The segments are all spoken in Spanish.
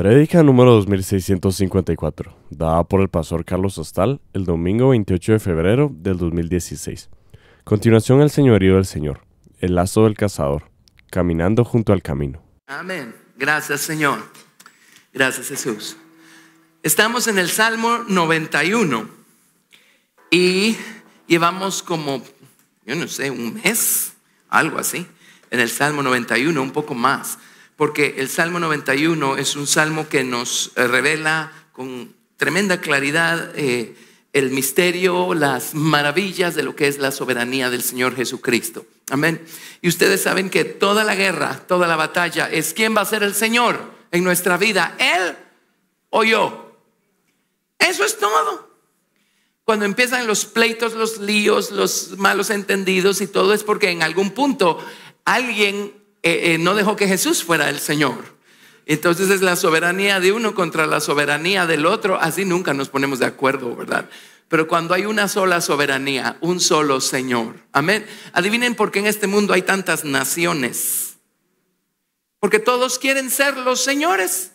Predica número 2654, dada por el pastor Carlos Hostal el domingo 28 de febrero del 2016. Continuación el señorío del Señor, el lazo del cazador, caminando junto al camino. Amén. Gracias Señor. Gracias Jesús. Estamos en el Salmo 91 y llevamos como, yo no sé, un mes, algo así, en el Salmo 91, un poco más porque el Salmo 91 es un salmo que nos eh, revela con tremenda claridad eh, el misterio, las maravillas de lo que es la soberanía del Señor Jesucristo. Amén. Y ustedes saben que toda la guerra, toda la batalla es quién va a ser el Señor en nuestra vida, Él o yo. Eso es todo. Cuando empiezan los pleitos, los líos, los malos entendidos y todo es porque en algún punto alguien eh, eh, no dejó que Jesús fuera el Señor. Entonces es la soberanía de uno contra la soberanía del otro, así nunca nos ponemos de acuerdo, ¿verdad? Pero cuando hay una sola soberanía, un solo Señor. Amén. Adivinen por qué en este mundo hay tantas naciones. Porque todos quieren ser los señores.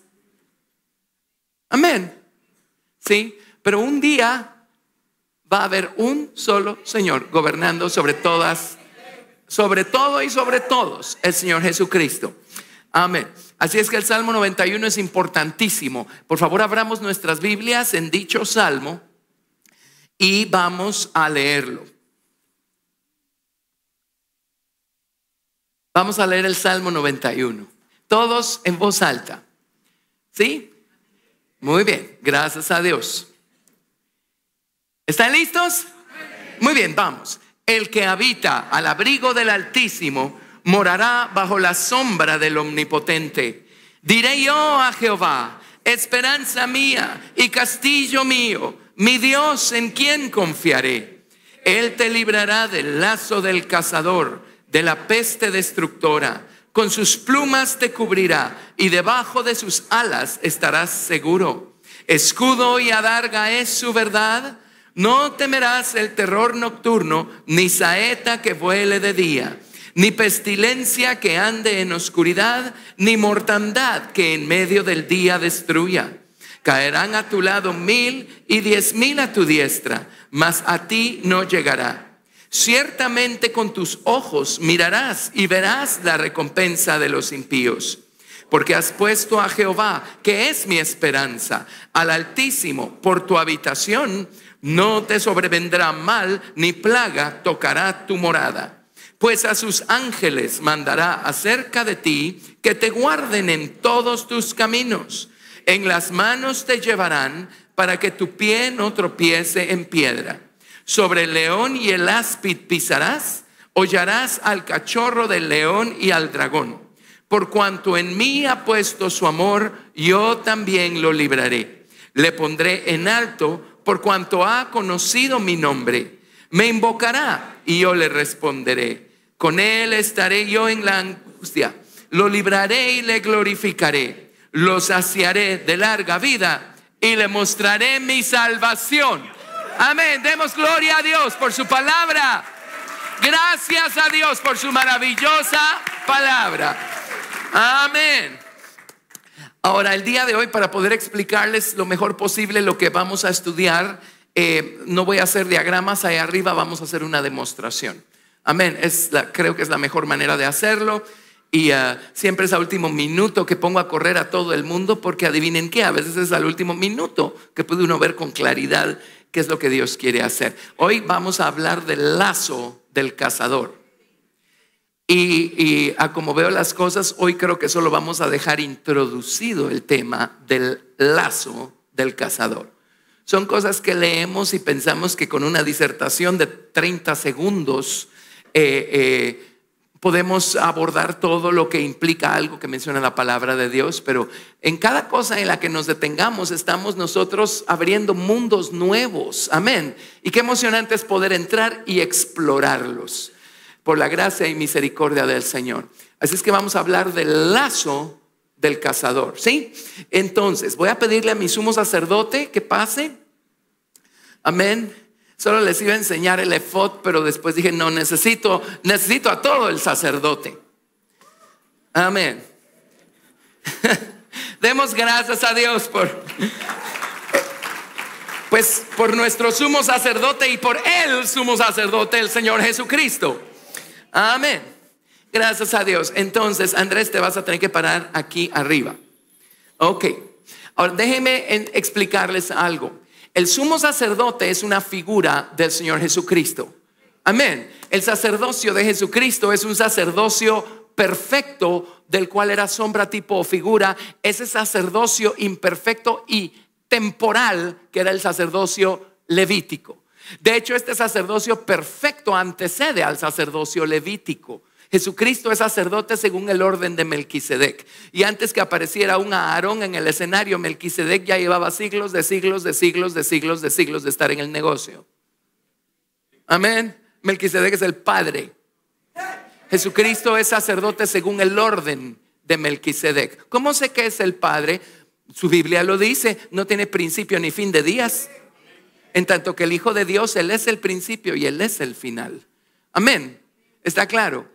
Amén. Sí, pero un día va a haber un solo Señor gobernando sobre todas sobre todo y sobre todos, el Señor Jesucristo. Amén. Así es que el Salmo 91 es importantísimo. Por favor, abramos nuestras Biblias en dicho Salmo y vamos a leerlo. Vamos a leer el Salmo 91. Todos en voz alta. ¿Sí? Muy bien, gracias a Dios. ¿Están listos? Muy bien, vamos. El que habita al abrigo del Altísimo morará bajo la sombra del Omnipotente. Diré yo a Jehová, esperanza mía y castillo mío, mi Dios en quien confiaré. Él te librará del lazo del cazador, de la peste destructora. Con sus plumas te cubrirá y debajo de sus alas estarás seguro. Escudo y adarga es su verdad no temerás el terror nocturno, ni saeta que vuele de día, ni pestilencia que ande en oscuridad, ni mortandad que en medio del día destruya. Caerán a tu lado mil y diez mil a tu diestra, mas a ti no llegará. Ciertamente con tus ojos mirarás y verás la recompensa de los impíos. Porque has puesto a Jehová, que es mi esperanza, al Altísimo, por tu habitación, no te sobrevendrá mal ni plaga tocará tu morada. Pues a sus ángeles mandará acerca de ti que te guarden en todos tus caminos. En las manos te llevarán para que tu pie no tropiece en piedra. Sobre el león y el áspid pisarás, hollarás al cachorro del león y al dragón. Por cuanto en mí ha puesto su amor, yo también lo libraré. Le pondré en alto por cuanto ha conocido mi nombre. Me invocará y yo le responderé. Con él estaré yo en la angustia. Lo libraré y le glorificaré. Lo saciaré de larga vida y le mostraré mi salvación. Amén. Demos gloria a Dios por su palabra. Gracias a Dios por su maravillosa palabra. Amén. Ahora, el día de hoy, para poder explicarles lo mejor posible lo que vamos a estudiar, eh, no voy a hacer diagramas ahí arriba, vamos a hacer una demostración. Amén, creo que es la mejor manera de hacerlo. Y ah, siempre es al último minuto que pongo a correr a todo el mundo, porque adivinen qué, a veces es al último minuto que puede uno ver con claridad qué es lo que Dios quiere hacer. Hoy vamos a hablar del lazo del cazador. Y, a como veo las cosas, hoy creo que solo vamos a dejar introducido el tema del lazo del cazador. Son cosas que leemos y pensamos que con una disertación de 30 segundos eh, eh, podemos abordar todo lo que implica algo que menciona la palabra de Dios, pero en cada cosa en la que nos detengamos estamos nosotros abriendo mundos nuevos. Amén. Y qué emocionante es poder entrar y explorarlos por la gracia y misericordia del Señor. Así es que vamos a hablar del lazo del cazador, ¿sí? Entonces, voy a pedirle a mi sumo sacerdote que pase. Amén. Solo les iba a enseñar el efod, pero después dije, no, necesito, necesito a todo el sacerdote. Amén. Demos gracias a Dios por, pues, por nuestro sumo sacerdote y por el sumo sacerdote, el Señor Jesucristo. Amén. Gracias a Dios. Entonces, Andrés, te vas a tener que parar aquí arriba. Ok. Ahora, déjenme explicarles algo. El sumo sacerdote es una figura del Señor Jesucristo. Amén. El sacerdocio de Jesucristo es un sacerdocio perfecto del cual era sombra, tipo o figura. Ese sacerdocio imperfecto y temporal que era el sacerdocio levítico. De hecho, este sacerdocio perfecto antecede al sacerdocio levítico. Jesucristo es sacerdote según el orden de Melquisedec. Y antes que apareciera un Aarón en el escenario, Melquisedec ya llevaba siglos de siglos de siglos de siglos de siglos de estar en el negocio. Amén. Melquisedec es el padre. Jesucristo es sacerdote según el orden de Melquisedec. ¿Cómo sé que es el padre? Su Biblia lo dice, no tiene principio ni fin de días. En tanto que el Hijo de Dios, Él es el principio y Él es el final. Amén. ¿Está claro?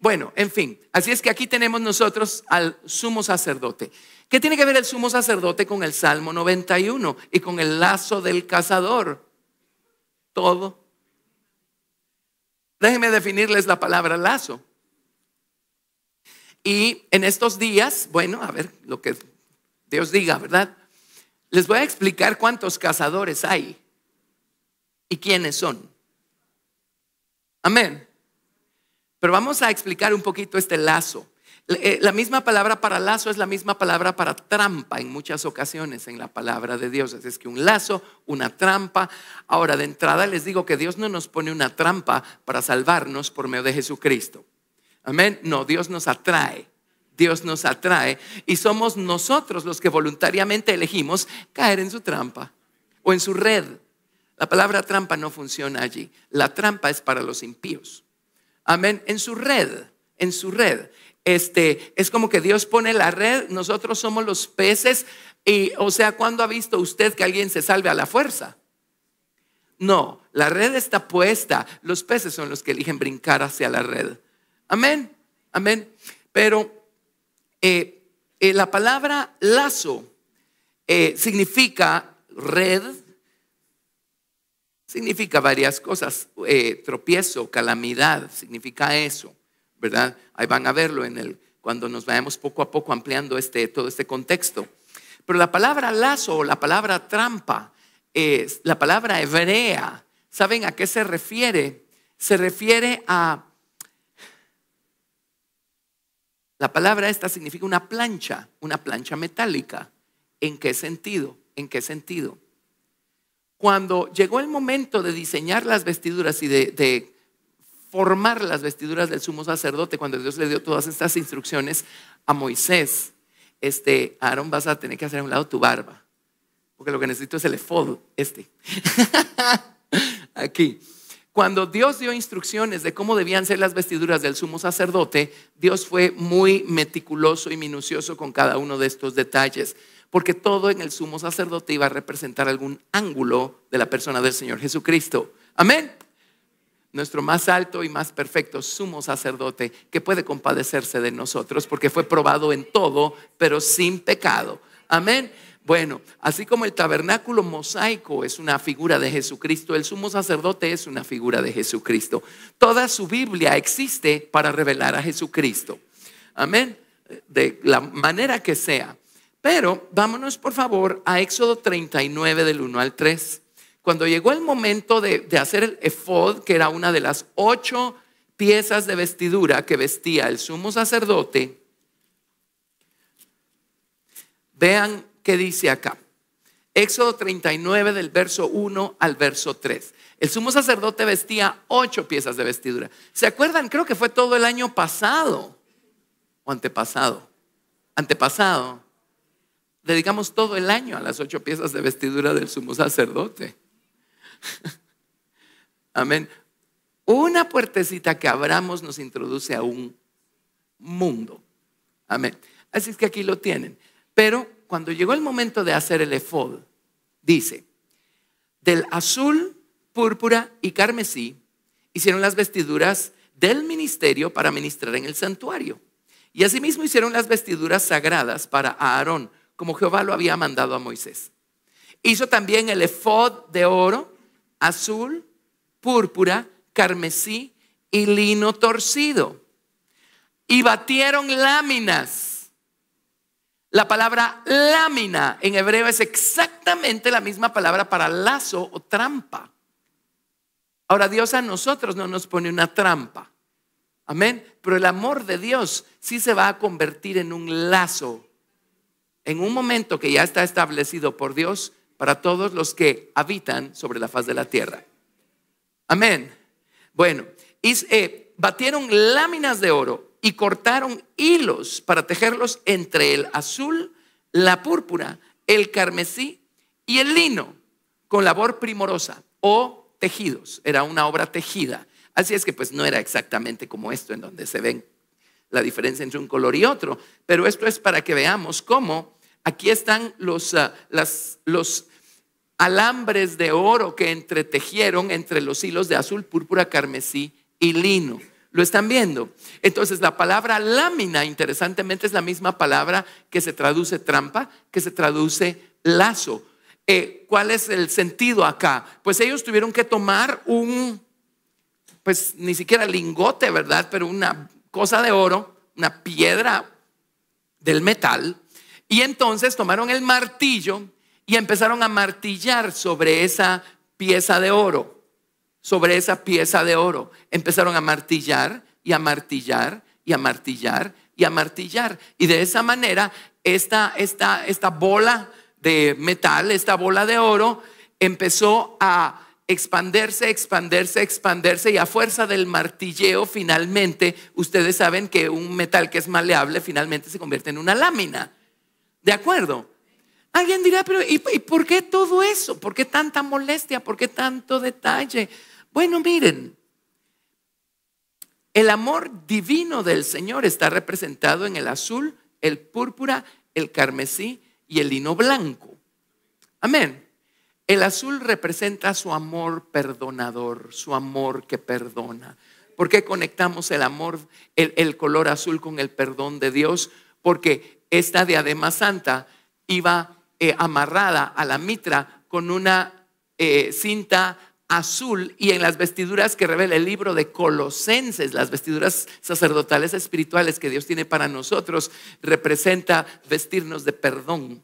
Bueno, en fin, así es que aquí tenemos nosotros al sumo sacerdote. ¿Qué tiene que ver el sumo sacerdote con el Salmo 91 y con el lazo del cazador? Todo. Déjenme definirles la palabra lazo. Y en estos días, bueno, a ver lo que Dios diga, ¿verdad? Les voy a explicar cuántos cazadores hay y quiénes son. Amén. Pero vamos a explicar un poquito este lazo. Eh, la misma palabra para lazo es la misma palabra para trampa en muchas ocasiones en la palabra de Dios. Es que un lazo, una trampa. Ahora, de entrada les digo que Dios no nos pone una trampa para salvarnos por medio de Jesucristo. Amén. No, Dios nos atrae. Dios nos atrae y somos nosotros los que voluntariamente elegimos caer en su trampa o en su red. La palabra trampa no funciona allí. La trampa es para los impíos. Amén. En su red, en su red. Este, es como que Dios pone la red, nosotros somos los peces. Y, o sea, ¿cuándo ha visto usted que alguien se salve a la fuerza? No, la red está puesta. Los peces son los que eligen brincar hacia la red. Amén, amén. Pero eh, eh, la palabra lazo eh, significa red, significa varias cosas. Eh, tropiezo, calamidad, significa eso, ¿verdad? Ahí van a verlo cuando nos vayamos poco a poco ampliando este, todo este contexto. Pero la palabra lazo o la palabra trampa, es la palabra hebrea, ¿saben a qué se refiere? Se refiere a... La palabra esta significa una plancha, una plancha metálica. ¿En qué sentido? ¿En qué sentido? cuando llegó el momento de diseñar las vestiduras y de, formar las vestiduras del sumo sacerdote, cuando Dios le dio todas estas instrucciones a Moisés, este, Aarón, vas a tener que hacer a un lado tu barba, porque lo que necesito es el efod, este, aquí. Cuando Dios dio instrucciones de cómo debían ser las vestiduras del sumo sacerdote, Dios fue muy meticuloso y minucioso con cada uno de estos detalles porque todo en el sumo sacerdote iba a representar algún ángulo de la persona del Señor Jesucristo. Amén. Nuestro más alto y más perfecto sumo sacerdote que puede compadecerse de nosotros porque fue probado en todo, pero sin pecado. Amén. Bueno, así como el tabernáculo mosaico es una figura de Jesucristo, el sumo sacerdote es una figura de Jesucristo. Toda su Biblia existe para revelar a Jesucristo. Amén. De la manera que sea. Pero vámonos por favor a Éxodo 39 del 1 al 3. Cuando llegó el momento de, hacer el efod, que era una de las ocho piezas de vestidura que vestía el sumo sacerdote, vean qué dice acá. Éxodo 39 del verso 1 al verso 3. El sumo sacerdote vestía ocho piezas de vestidura. ¿Se acuerdan? Creo que fue todo el año pasado o antepasado. Antepasado dedicamos todo el año a las ocho piezas de vestidura del sumo sacerdote. Amén. Una puertecita que abramos nos introduce a un mundo. Amén. Así es que aquí lo tienen. Pero cuando llegó el momento de hacer el efod, dice, del azul, púrpura y carmesí hicieron las vestiduras del ministerio para ministrar en el santuario. Y asimismo hicieron las vestiduras sagradas para Aarón, como Jehová lo había mandado a Moisés. Hizo también el efod de oro, azul, púrpura, carmesí y lino torcido. Y batieron láminas. La palabra lámina en hebreo es exactamente la misma palabra para lazo o trampa. Ahora Dios a nosotros no nos pone una trampa. Amén. Pero el amor de Dios sí se va a convertir en un lazo en un momento que ya está establecido por Dios para todos los que habitan sobre la faz de la tierra. Amén. Bueno, eh, batieron láminas de oro y cortaron hilos para tejerlos entre el azul, la púrpura, el carmesí y el lino, con labor primorosa o tejidos. Era una obra tejida. Así es que pues no era exactamente como esto en donde se ven la diferencia entre un color y otro, pero esto es para que veamos cómo Aquí están los, ah, los alambres de oro que entretejieron entre los hilos de azul, púrpura, carmesí y lino. ¿Lo están viendo? Entonces la palabra lámina, interesantemente, es la misma palabra que se traduce trampa, que se traduce lazo. Eh, ¿Cuál es el sentido acá? Pues ellos tuvieron que tomar un, pues ni siquiera lingote, ¿verdad? Pero una cosa de oro, una piedra del metal, y entonces tomaron el martillo y empezaron a martillar sobre esa pieza de oro, sobre esa pieza de oro. Empezaron a martillar y a martillar y a martillar y a martillar. Y de esa manera, esta, bola de metal, esta bola de oro, empezó a expanderse, expanderse, expanderse y a fuerza del martilleo finalmente, ustedes saben que un metal que es maleable finalmente se convierte en una lámina. ¿De acuerdo? Alguien dirá, pero ¿y, por qué todo eso? ¿Por qué tanta molestia? ¿Por qué tanto detalle? Bueno, miren, el amor divino del Señor está representado en el azul, el púrpura, el carmesí y el lino blanco. Amén. El azul representa su amor perdonador, su amor que perdona. ¿Por qué conectamos el amor, el, color azul con el perdón de Dios? Porque esta diadema santa iba eh, amarrada a la mitra con una eh, cinta azul y en las vestiduras que revela el libro de Colosenses, las vestiduras sacerdotales espirituales que Dios tiene para nosotros, representa vestirnos de perdón.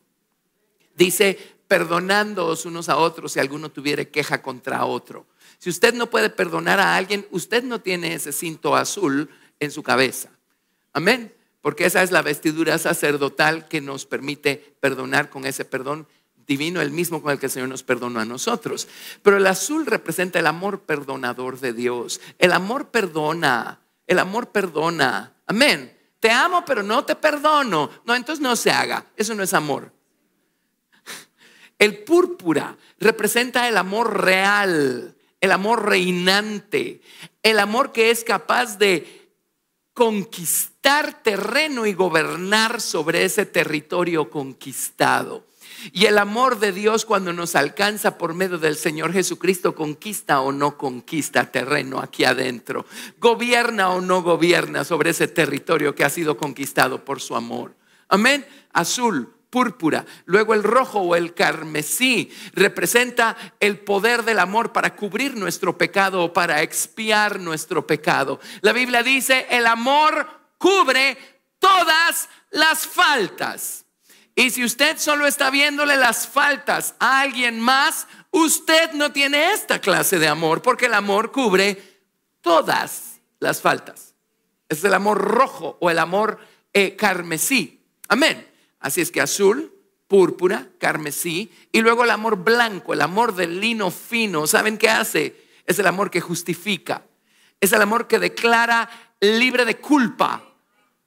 Dice, perdonándoos unos a otros si alguno tuviere queja contra otro. Si usted no puede perdonar a alguien, usted no tiene ese cinto azul en su cabeza. Amén porque esa es la vestidura sacerdotal que nos permite perdonar con ese perdón divino, el mismo con el que el Señor nos perdonó a nosotros. Pero el azul representa el amor perdonador de Dios. El amor perdona, el amor perdona. Amén. Te amo, pero no te perdono. No, entonces no se haga. Eso no es amor. El púrpura representa el amor real, el amor reinante, el amor que es capaz de conquistar terreno y gobernar sobre ese territorio conquistado. Y el amor de Dios cuando nos alcanza por medio del Señor Jesucristo, conquista o no conquista terreno aquí adentro, gobierna o no gobierna sobre ese territorio que ha sido conquistado por su amor. Amén. Azul, púrpura. Luego el rojo o el carmesí representa el poder del amor para cubrir nuestro pecado o para expiar nuestro pecado. La Biblia dice, el amor cubre todas las faltas. Y si usted solo está viéndole las faltas a alguien más, usted no tiene esta clase de amor, porque el amor cubre todas las faltas. Es el amor rojo o el amor eh, carmesí. Amén. Así es que azul, púrpura, carmesí, y luego el amor blanco, el amor del lino fino. ¿Saben qué hace? Es el amor que justifica. Es el amor que declara libre de culpa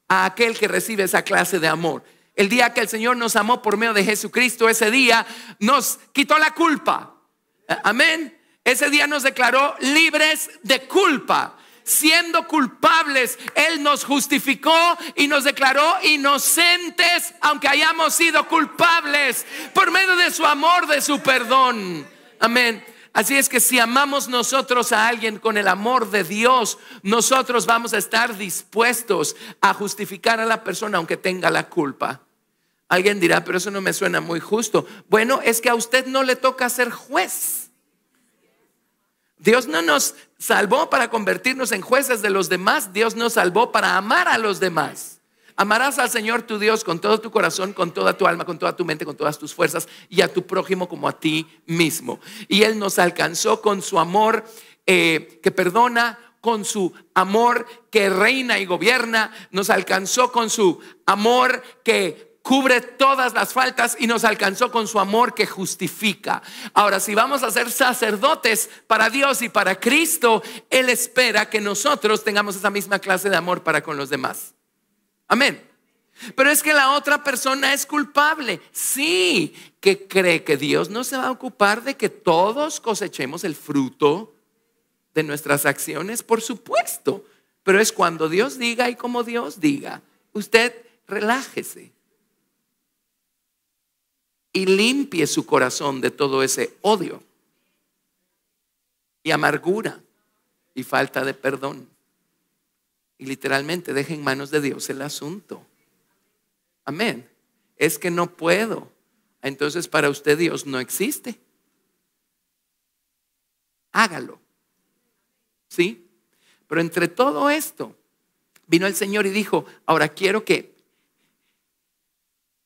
a aquel que recibe esa clase de amor. El día que el Señor nos amó por medio de Jesucristo, ese día nos quitó la culpa. Amén. Ese día nos declaró libres de culpa. Siendo culpables, Él nos justificó y nos declaró inocentes, aunque hayamos sido culpables, por medio de su amor, de su perdón. Amén. Así es que si amamos nosotros a alguien con el amor de Dios, nosotros vamos a estar dispuestos a justificar a la persona aunque tenga la culpa. Alguien dirá, pero eso no me suena muy justo. Bueno, es que a usted no le toca ser juez. Dios no nos salvó para convertirnos en jueces de los demás, Dios nos salvó para amar a los demás amarás al Señor tu Dios con todo tu corazón, con toda tu alma, con toda tu mente, con todas tus fuerzas y a tu prójimo como a ti mismo. Y Él nos alcanzó con su amor eh, que perdona, con su amor que reina y gobierna, nos alcanzó con su amor que cubre todas las faltas y nos alcanzó con su amor que justifica. Ahora, si vamos a ser sacerdotes para Dios y para Cristo, Él espera que nosotros tengamos esa misma clase de amor para con los demás. Amén. Pero es que la otra persona es culpable. Sí, que cree que Dios no se va a ocupar de que todos cosechemos el fruto de nuestras acciones, por supuesto. Pero es cuando Dios diga y como Dios diga. Usted relájese y limpie su corazón de todo ese odio y amargura y falta de perdón. Y literalmente Deje en manos de Dios el asunto. Amén. Es que no puedo. Entonces para usted Dios no existe. Hágalo. ¿Sí? Pero entre todo esto, vino el Señor y dijo, ahora quiero que,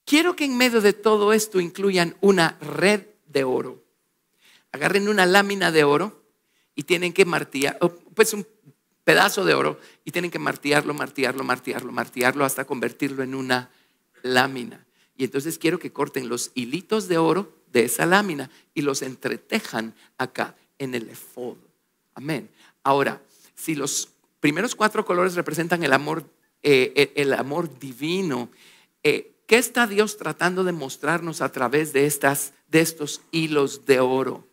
quiero que en medio de todo esto incluyan una red de oro. Agarren una lámina de oro y tienen que martillar, oh, pues un pedazo de oro y tienen que martillarlo, martillarlo, martillarlo, martillarlo hasta convertirlo en una lámina. Y entonces quiero que corten los hilitos de oro de esa lámina y los entretejan acá en el efod. Amén. Ahora, si los primeros cuatro colores representan el amor, eh, el amor divino, eh, ¿qué está Dios tratando de mostrarnos a través de, estas, de estos hilos de oro?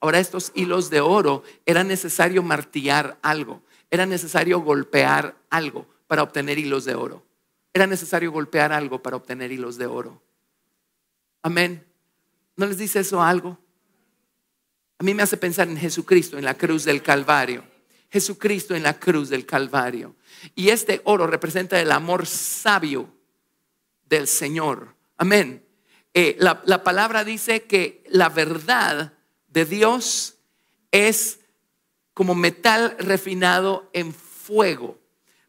Ahora, estos hilos de oro era necesario martillar algo era necesario golpear algo para obtener hilos de oro. Era necesario golpear algo para obtener hilos de oro. Amén. ¿No les dice eso algo? A mí me hace pensar en Jesucristo, en la cruz del Calvario. Jesucristo en la cruz del Calvario. Y este oro representa el amor sabio del Señor. Amén. Eh, la palabra dice que la verdad de Dios es como metal refinado en fuego,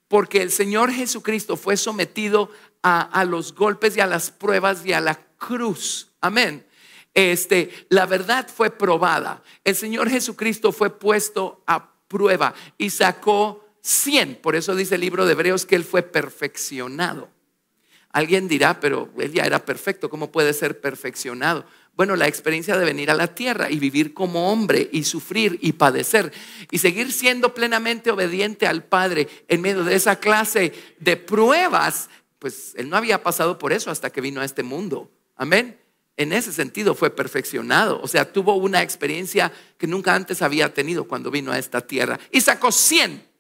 porque el Señor Jesucristo fue sometido a, los golpes y a las pruebas y a la cruz. Amén. Este, la verdad fue probada. El Señor Jesucristo fue puesto a prueba y sacó 100. Por eso dice el libro de Hebreos que Él fue perfeccionado. Alguien dirá, pero Él ya era perfecto, ¿cómo puede ser perfeccionado? Bueno, la experiencia de venir a la tierra y vivir como hombre y sufrir y padecer y seguir siendo plenamente obediente al Padre en medio de esa clase de pruebas, pues él no había pasado por eso hasta que vino a este mundo. Amén. En ese sentido fue perfeccionado, o sea, tuvo una experiencia que nunca antes había tenido cuando vino a esta tierra y sacó 100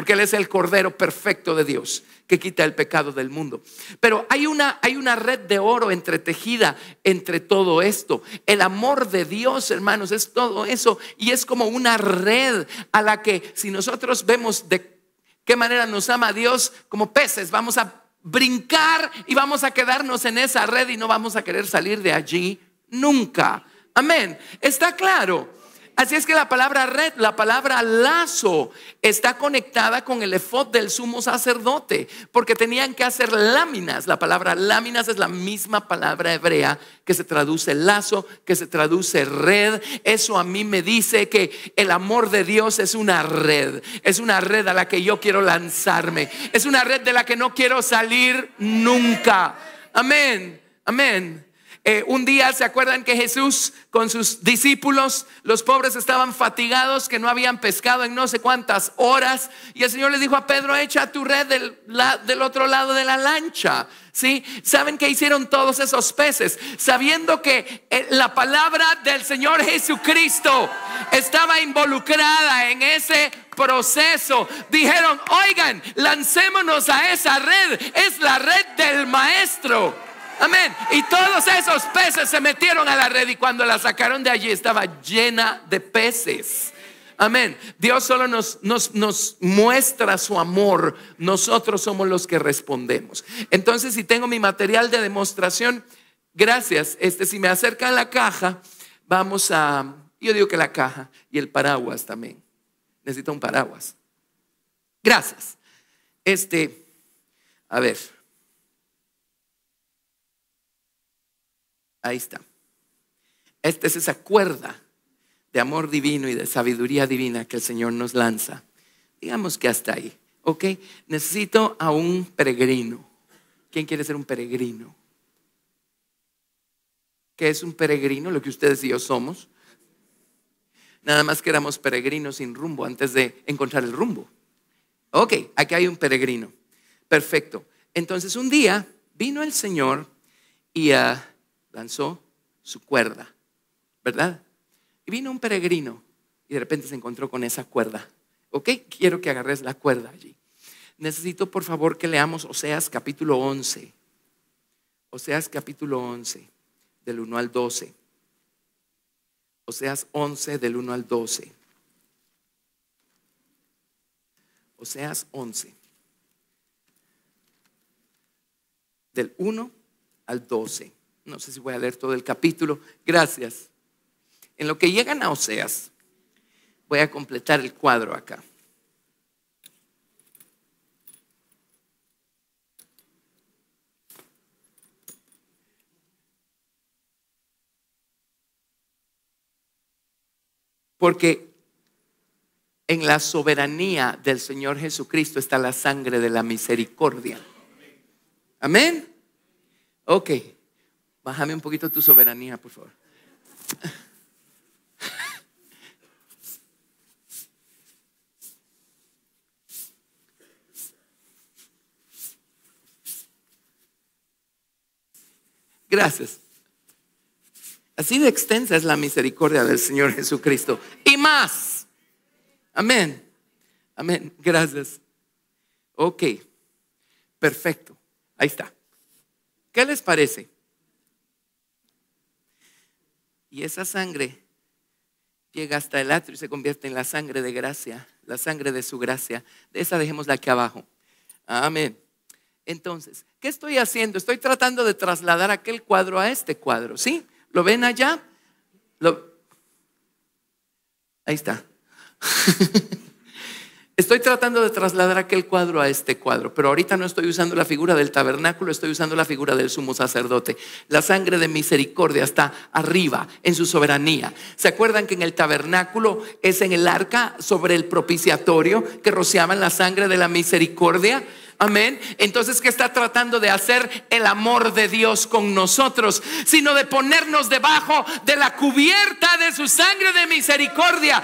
porque Él es el Cordero perfecto de Dios que quita el pecado del mundo. Pero hay una, hay una red de oro entretejida entre todo esto. El amor de Dios, hermanos, es todo eso y es como una red a la que si nosotros vemos de qué manera nos ama Dios como peces, vamos a brincar y vamos a quedarnos en esa red y no vamos a querer salir de allí nunca. Amén. Está claro. Así es que la palabra red, la palabra lazo, está conectada con el efod del sumo sacerdote, porque tenían que hacer láminas. La palabra láminas es la misma palabra hebrea que se traduce lazo, que se traduce red. Eso a mí me dice que el amor de Dios es una red, es una red a la que yo quiero lanzarme, es una red de la que no quiero salir nunca. Amén, amén. Eh, un día, ¿se acuerdan que Jesús con sus discípulos, los pobres estaban fatigados, que no habían pescado en no sé cuántas horas? Y el Señor le dijo a Pedro, echa tu red del, otro lado de la lancha. ¿Sí? ¿Saben qué hicieron todos esos peces? Sabiendo que eh, la palabra del Señor Jesucristo estaba involucrada en ese proceso. Dijeron, oigan, lancémonos a esa red. Es la red del Maestro. Amén. Y todos esos peces se metieron a la red y cuando la sacaron de allí estaba llena de peces. Amén. Dios solo nos, muestra su amor. Nosotros somos los que respondemos. Entonces, si tengo mi material de demostración, gracias. Este, si me acercan la caja, vamos a. Yo digo que la caja y el paraguas también. Necesito un paraguas. Gracias. Este, a ver. Ahí está. Esta es esa cuerda de amor divino y de sabiduría divina que el Señor nos lanza. Digamos que hasta ahí. ¿Ok? Necesito a un peregrino. ¿Quién quiere ser un peregrino? ¿Qué es un peregrino? Lo que ustedes y yo somos. Nada más que éramos peregrinos sin rumbo antes de encontrar el rumbo. Ok, aquí hay un peregrino. Perfecto. Entonces un día vino el Señor y a ah, lanzó su cuerda, ¿verdad? Y vino un peregrino y de repente se encontró con esa cuerda. ¿Ok? Quiero que agarres la cuerda allí. Necesito por favor que leamos Oseas capítulo 11. Oseas capítulo 11, del 1 al 12. Oseas 11, del 1 al 12. Oseas 11, del 1 al 12 no sé si voy a leer todo el capítulo, gracias. En lo que llegan a Oseas, voy a completar el cuadro acá. Porque en la soberanía del Señor Jesucristo está la sangre de la misericordia. Amén. Ok. Bájame un poquito tu soberanía, por favor. Gracias. Así de extensa es la misericordia del Señor Jesucristo. Y más. Amén. Amén. Gracias. Ok. Perfecto. Ahí está. ¿Qué les parece? Y esa sangre llega hasta el atrio y se convierte en la sangre de gracia, la sangre de su gracia. De esa dejémosla aquí abajo. Amén. Entonces, ¿qué estoy haciendo? Estoy tratando de trasladar aquel cuadro a este cuadro, ¿sí? ¿Lo ven allá? ¿Lo... Ahí está. Estoy tratando de trasladar aquel cuadro a este cuadro, pero ahorita no estoy usando la figura del tabernáculo, estoy usando la figura del sumo sacerdote. La sangre de misericordia está arriba en su soberanía. ¿Se acuerdan que en el tabernáculo es en el arca sobre el propiciatorio que rociaban la sangre de la misericordia? Amén. Entonces, ¿qué está tratando de hacer el amor de Dios con nosotros? Sino de ponernos debajo de la cubierta de su sangre de misericordia.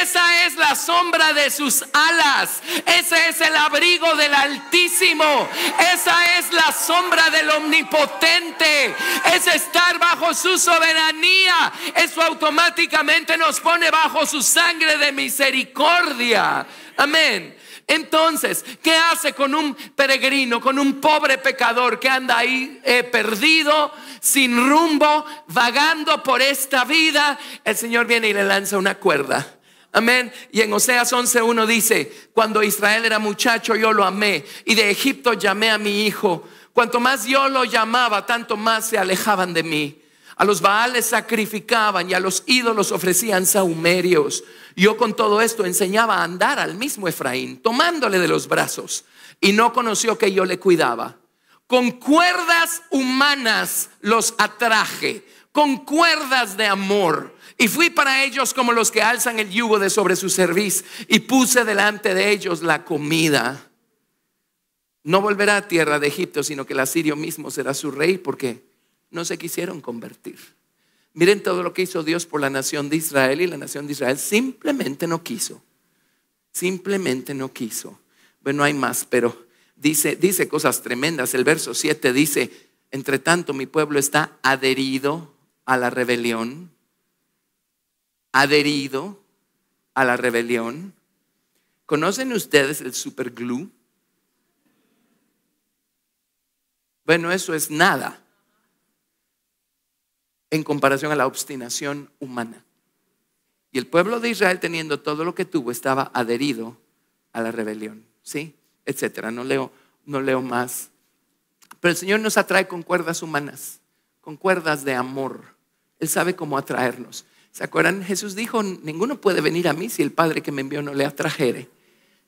Esa es la sombra de sus alas. Ese es el abrigo del Altísimo. Esa es la sombra del Omnipotente. Es estar bajo su soberanía. Eso automáticamente nos pone bajo su sangre de misericordia. Amén. Entonces, ¿qué hace con un peregrino, con un pobre pecador que anda ahí eh, perdido, sin rumbo, vagando por esta vida? El Señor viene y le lanza una cuerda. Amén. Y en Oseas 11.1 dice, cuando Israel era muchacho yo lo amé y de Egipto llamé a mi hijo. Cuanto más yo lo llamaba, tanto más se alejaban de mí. A los baales sacrificaban y a los ídolos ofrecían saumerios. Yo con todo esto enseñaba a andar al mismo Efraín, tomándole de los brazos, y no conoció que yo le cuidaba. Con cuerdas humanas los atraje, con cuerdas de amor. Y fui para ellos como los que alzan el yugo de sobre su cerviz, y puse delante de ellos la comida. No volverá a tierra de Egipto, sino que el asirio mismo será su rey, porque no se quisieron convertir. Miren todo lo que hizo Dios por la nación de Israel y la nación de Israel simplemente no quiso. Simplemente no quiso. Bueno, hay más, pero dice, cosas tremendas. El verso 7 dice, entre tanto mi pueblo está adherido a la rebelión, adherido a la rebelión. ¿Conocen ustedes el superglue? Bueno, eso es nada en comparación a la obstinación humana. Y el pueblo de Israel, teniendo todo lo que tuvo, estaba adherido a la rebelión, ¿sí? Etcétera. No leo, no leo más. Pero el Señor nos atrae con cuerdas humanas, con cuerdas de amor. Él sabe cómo atraernos. ¿Se acuerdan? Jesús dijo, ninguno puede venir a mí si el Padre que me envió no le atrajere.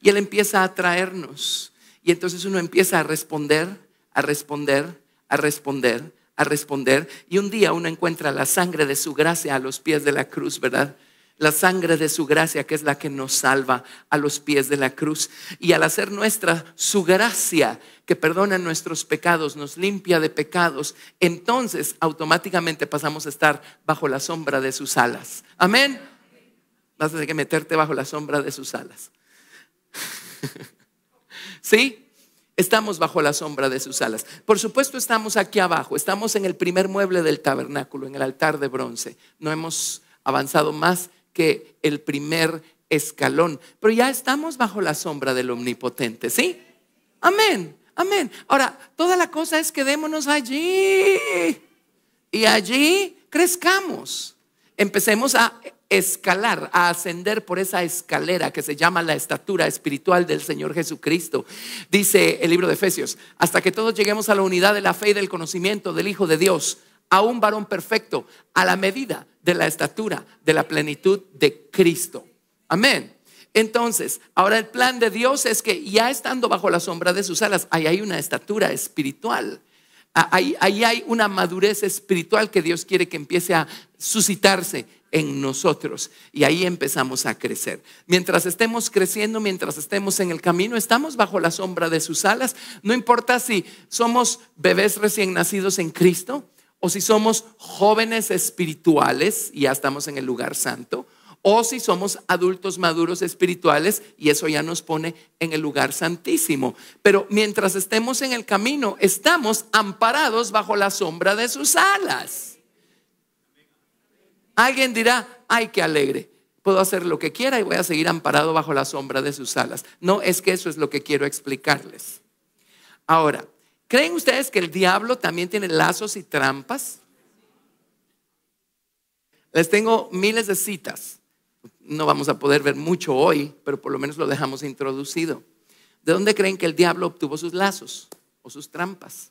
Y Él empieza a atraernos. Y entonces uno empieza a responder, a responder, a responder, a responder. Y un día uno encuentra la sangre de su gracia a los pies de la cruz, ¿verdad? La sangre de su gracia, que es la que nos salva a los pies de la cruz. Y al hacer nuestra su gracia, que perdona nuestros pecados, nos limpia de pecados, entonces automáticamente pasamos a estar bajo la sombra de sus alas. Amén. Vas a tener que meterte bajo la sombra de sus alas. ¿Sí? Estamos bajo la sombra de sus alas. Por supuesto estamos aquí abajo, estamos en el primer mueble del tabernáculo, en el altar de bronce. No hemos avanzado más que el primer escalón, pero ya estamos bajo la sombra del omnipotente, ¿sí? Amén, amén. Ahora, toda la cosa es quedémonos allí y allí crezcamos. Empecemos a escalar, a ascender por esa escalera que se llama la estatura espiritual del Señor Jesucristo. Dice el libro de Efesios, hasta que todos lleguemos a la unidad de la fe y del conocimiento del Hijo de Dios, a un varón perfecto, a la medida de la estatura, de la plenitud de Cristo. Amén. Entonces, ahora el plan de Dios es que ya estando bajo la sombra de sus alas, ahí hay una estatura espiritual. Ahí, hay una madurez espiritual que Dios quiere que empiece a suscitarse en nosotros. Y ahí empezamos a crecer. Mientras estemos creciendo, mientras estemos en el camino, estamos bajo la sombra de sus alas. No importa si somos bebés recién nacidos en Cristo o si somos jóvenes espirituales y ya estamos en el lugar santo. O si somos adultos maduros espirituales y eso ya nos pone en el lugar santísimo. Pero mientras estemos en el camino, estamos amparados bajo la sombra de sus alas. Alguien dirá, ay, qué alegre, puedo hacer lo que quiera y voy a seguir amparado bajo la sombra de sus alas. No, es que eso es lo que quiero explicarles. Ahora, ¿creen ustedes que el diablo también tiene lazos y trampas? Les tengo miles de citas. No vamos a poder ver mucho hoy, pero por lo menos lo dejamos introducido. ¿De dónde creen que el diablo obtuvo sus lazos o sus trampas?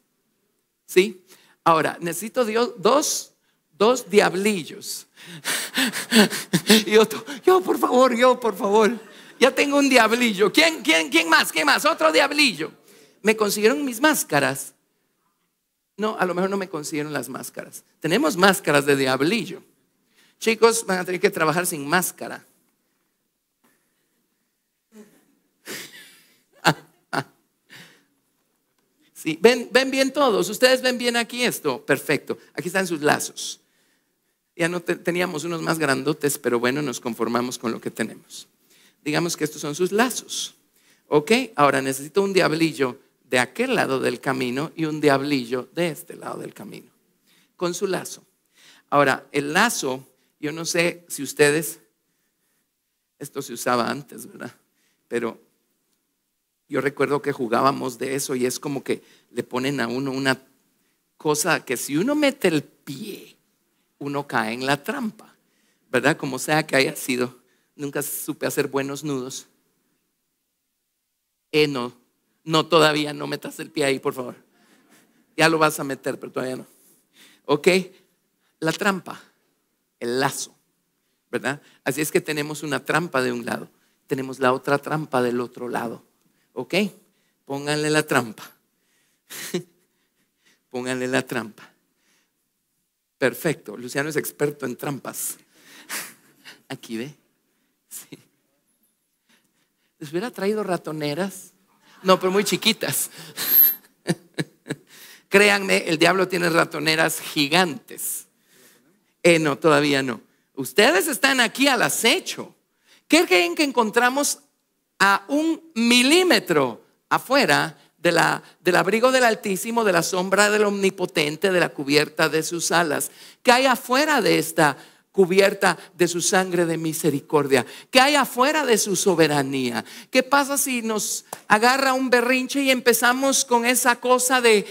¿Sí? Ahora, necesito Dios, dos dos diablillos. y otro, yo por favor, yo por favor. Ya tengo un diablillo. ¿Quién, quién, quién más? ¿Quién más? Otro diablillo. Me consiguieron mis máscaras. No, a lo mejor no me consiguieron las máscaras. Tenemos máscaras de diablillo. Chicos, van a tener que trabajar sin máscara. Sí, ven, ven bien todos. Ustedes ven bien aquí esto. Perfecto. Aquí están sus lazos. Ya no teníamos unos más grandotes, pero bueno, nos conformamos con lo que tenemos. Digamos que estos son sus lazos. Ok, ahora necesito un diablillo de aquel lado del camino y un diablillo de este lado del camino, con su lazo. Ahora, el lazo, yo no sé si ustedes, esto se usaba antes, ¿verdad? Pero yo recuerdo que jugábamos de eso y es como que le ponen a uno una cosa que si uno mete el pie uno cae en la trampa, ¿verdad? Como sea que haya sido, nunca supe hacer buenos nudos. Eh, no, no todavía, no metas el pie ahí, por favor. Ya lo vas a meter, pero todavía no. ¿Ok? La trampa, el lazo, ¿verdad? Así es que tenemos una trampa de un lado, tenemos la otra trampa del otro lado. ¿Ok? Pónganle la trampa. Pónganle la trampa. Perfecto. Luciano es experto en trampas. Aquí ve. Les hubiera traído ratoneras. No, pero muy chiquitas. Créanme, el diablo tiene ratoneras gigantes. Eh, no, todavía no. Ustedes están aquí al acecho. ¿Qué creen que encontramos a un milímetro afuera del abrigo del Altísimo, de la sombra del Omnipotente, de la cubierta de sus alas. Que hay afuera de esta cubierta de su sangre de misericordia? Que hay afuera de su soberanía? ¿Qué pasa si nos agarra un berrinche y empezamos con esa cosa de...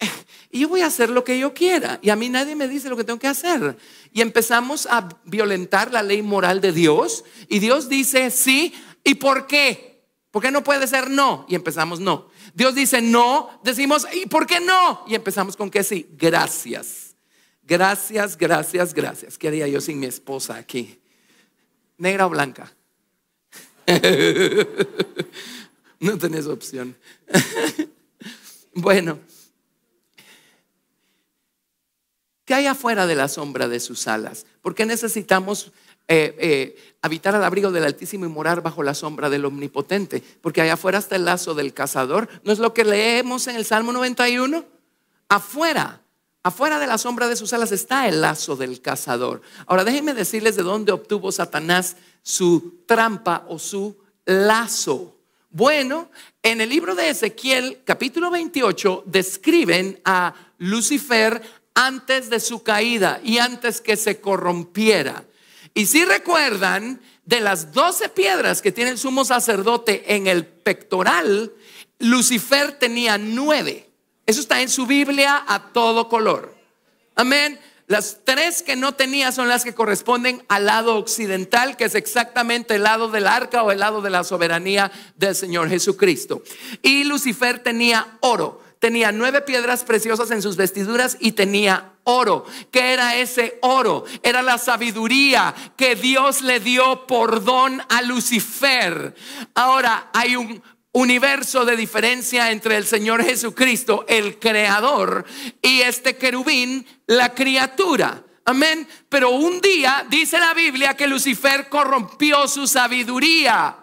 Eh, yo voy a hacer lo que yo quiera y a mí nadie me dice lo que tengo que hacer. Y empezamos a violentar la ley moral de Dios y Dios dice sí y por qué. Porque no puede ser no? Y empezamos no. Dios dice no, decimos, ¿y por qué no? Y empezamos con que sí, gracias. Gracias, gracias, gracias. ¿Qué haría yo sin mi esposa aquí? ¿Negra o blanca? no tenés opción. bueno, ¿qué hay afuera de la sombra de sus alas? ¿Por qué necesitamos eh, eh, habitar al abrigo del Altísimo y morar bajo la sombra del Omnipotente, porque allá afuera está el lazo del cazador. ¿No es lo que leemos en el Salmo 91? Afuera, afuera de la sombra de sus alas está el lazo del cazador. Ahora déjenme decirles de dónde obtuvo Satanás su trampa o su lazo. Bueno, en el libro de Ezequiel, capítulo 28, describen a Lucifer antes de su caída y antes que se corrompiera. Y si recuerdan, de las doce piedras que tiene el sumo sacerdote en el pectoral, Lucifer tenía nueve. Eso está en su Biblia a todo color. Amén. Las tres que no tenía son las que corresponden al lado occidental, que es exactamente el lado del arca o el lado de la soberanía del Señor Jesucristo. Y Lucifer tenía oro, tenía nueve piedras preciosas en sus vestiduras y tenía oro. que era ese oro? Era la sabiduría que Dios le dio por don a Lucifer. Ahora hay un universo de diferencia entre el Señor Jesucristo, el creador, y este querubín, la criatura. Amén. Pero un día dice la Biblia que Lucifer corrompió su sabiduría,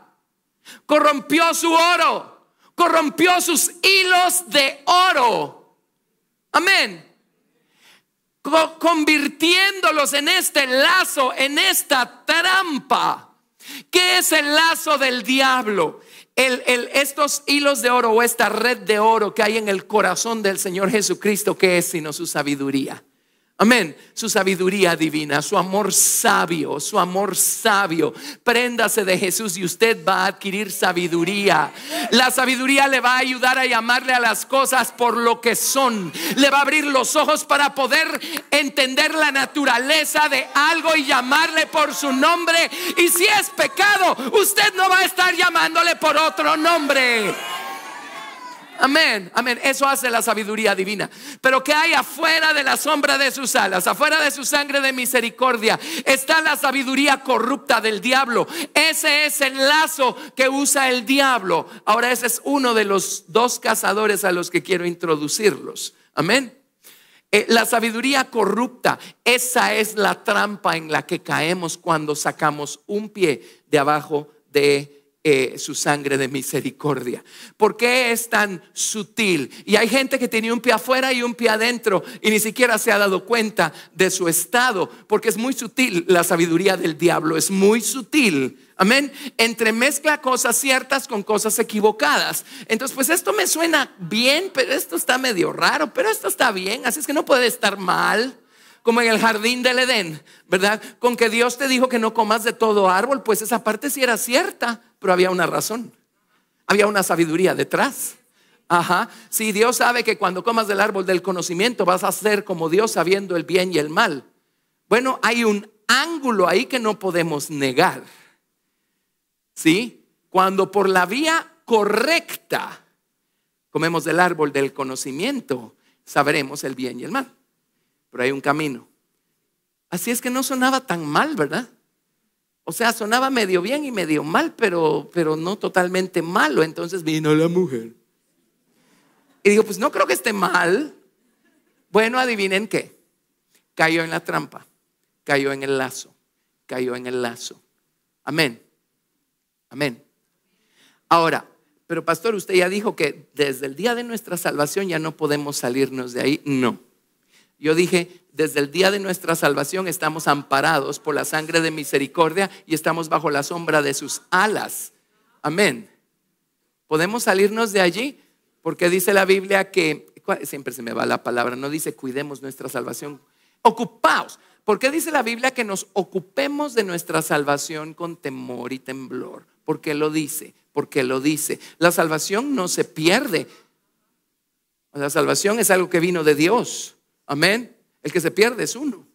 corrompió su oro, corrompió sus hilos de oro. Amén convirtiéndolos en este lazo, en esta trampa. Que es el lazo del diablo? El, el, estos hilos de oro o esta red de oro que hay en el corazón del Señor Jesucristo, que es sino su sabiduría. Amén. Su sabiduría divina, su amor sabio, su amor sabio. Préndase de Jesús y usted va a adquirir sabiduría. La sabiduría le va a ayudar a llamarle a las cosas por lo que son. Le va a abrir los ojos para poder entender la naturaleza de algo y llamarle por su nombre. Y si es pecado, usted no va a estar llamándole por otro nombre. Amén, amén. Eso hace la sabiduría divina. Pero que hay afuera de la sombra de sus alas, afuera de su sangre de misericordia, está la sabiduría corrupta del diablo. Ese es el lazo que usa el diablo. Ahora ese es uno de los dos cazadores a los que quiero introducirlos. Amén. Eh, la sabiduría corrupta, esa es la trampa en la que caemos cuando sacamos un pie de abajo de eh, su sangre de misericordia. ¿Por qué es tan sutil? Y hay gente que tiene un pie afuera y un pie adentro y ni siquiera se ha dado cuenta de su estado, porque es muy sutil. La sabiduría del diablo es muy sutil. Amén. Entremezcla cosas ciertas con cosas equivocadas. Entonces, pues esto me suena bien, pero esto está medio raro, pero esto está bien, así es que no puede estar mal como en el jardín del Edén, ¿verdad? Con que Dios te dijo que no comas de todo árbol, pues esa parte sí era cierta pero había una razón. Había una sabiduría detrás. Ajá. Si Dios sabe que cuando comas del árbol del conocimiento vas a ser como Dios sabiendo el bien y el mal. Bueno, hay un ángulo ahí que no podemos negar. ¿Sí? Cuando por la vía correcta comemos del árbol del conocimiento, sabremos el bien y el mal. Pero hay un camino. Así es que no sonaba tan mal, ¿verdad? O sea, sonaba medio bien y medio mal, pero, pero no totalmente malo. Entonces vino la mujer. Y dijo, pues no creo que esté mal. Bueno, adivinen qué. Cayó en la trampa, cayó en el lazo, cayó en el lazo. Amén. Amén. Ahora, pero pastor, usted ya dijo que desde el día de nuestra salvación ya no podemos salirnos de ahí. No. Yo dije, desde el día de nuestra salvación estamos amparados por la sangre de misericordia y estamos bajo la sombra de sus alas. Amén. ¿Podemos salirnos de allí? Porque dice la Biblia que, siempre se me va la palabra, no dice cuidemos nuestra salvación, ocupaos. porque dice la Biblia que nos ocupemos de nuestra salvación con temor y temblor? ¿Por qué lo dice? Porque lo dice. La salvación no se pierde. La salvación es algo que vino de Dios. Amén. El que se pierde es uno.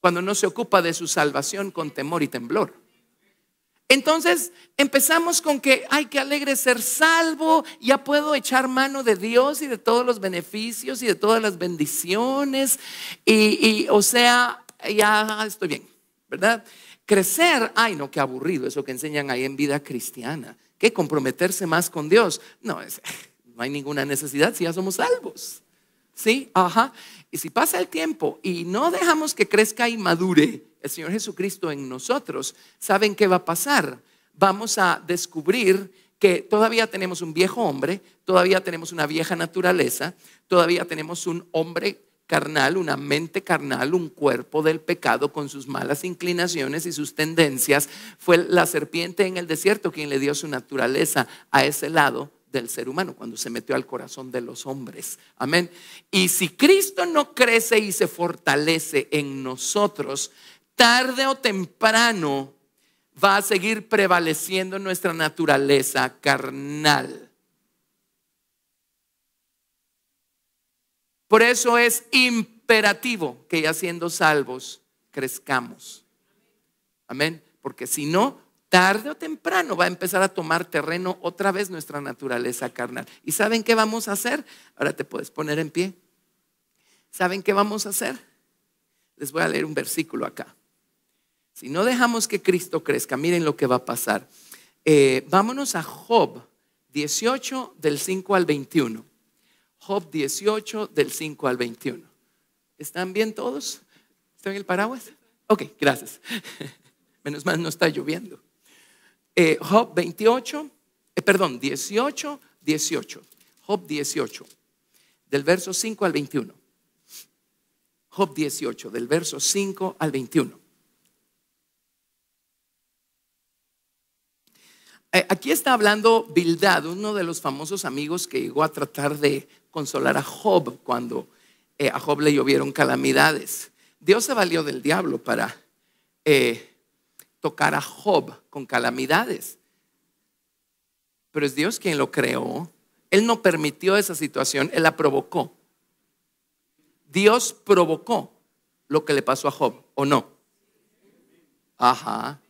Cuando no se ocupa de su salvación con temor y temblor. Entonces empezamos con que, ay, qué alegre ser salvo, ya puedo echar mano de Dios y de todos los beneficios y de todas las bendiciones. Y, o sea, ya estoy bien, ¿verdad? Crecer, ay, no, qué aburrido eso que enseñan ahí en vida cristiana. Que comprometerse más con Dios. No, es, no hay ninguna necesidad si ya somos salvos. ¿Sí? Ajá. Y si pasa el tiempo y no dejamos que crezca y madure el Señor Jesucristo en nosotros, ¿saben qué va a pasar? Vamos a descubrir que todavía tenemos un viejo hombre, todavía tenemos una vieja naturaleza, todavía tenemos un hombre carnal, una mente carnal, un cuerpo del pecado con sus malas inclinaciones y sus tendencias. Fue la serpiente en el desierto quien le dio su naturaleza a ese lado del ser humano, cuando se metió al corazón de los hombres. Amén. Y si Cristo no crece y se fortalece en nosotros, tarde o temprano va a seguir prevaleciendo nuestra naturaleza carnal. Por eso es imperativo que ya siendo salvos crezcamos. Amén. Porque si no, tarde o temprano va a empezar a tomar terreno otra vez nuestra naturaleza carnal. ¿Y saben qué vamos a hacer? Ahora te puedes poner en pie. ¿Saben qué vamos a hacer? Les voy a leer un versículo acá. Si no dejamos que Cristo crezca, miren lo que va a pasar. Eh, vámonos a Job 18 del 5 al 21. Job 18 del 5 al 21. ¿Están bien todos? ¿Están en el paraguas? Ok, gracias. Menos mal no está lloviendo. Eh, Job 28, eh, perdón, 18, 18. Job 18, del verso 5 al 21. Job 18, del verso 5 al 21. Eh, aquí está hablando Bildad, uno de los famosos amigos que llegó a tratar de consolar a Job cuando a Job le llovieron calamidades. Dios se valió del diablo para eh, tocar a Job con calamidades. Pero es Dios quien lo creó. Él no permitió esa situación, Él la provocó. Dios provocó lo que le pasó a Job, ¿o no? Ajá.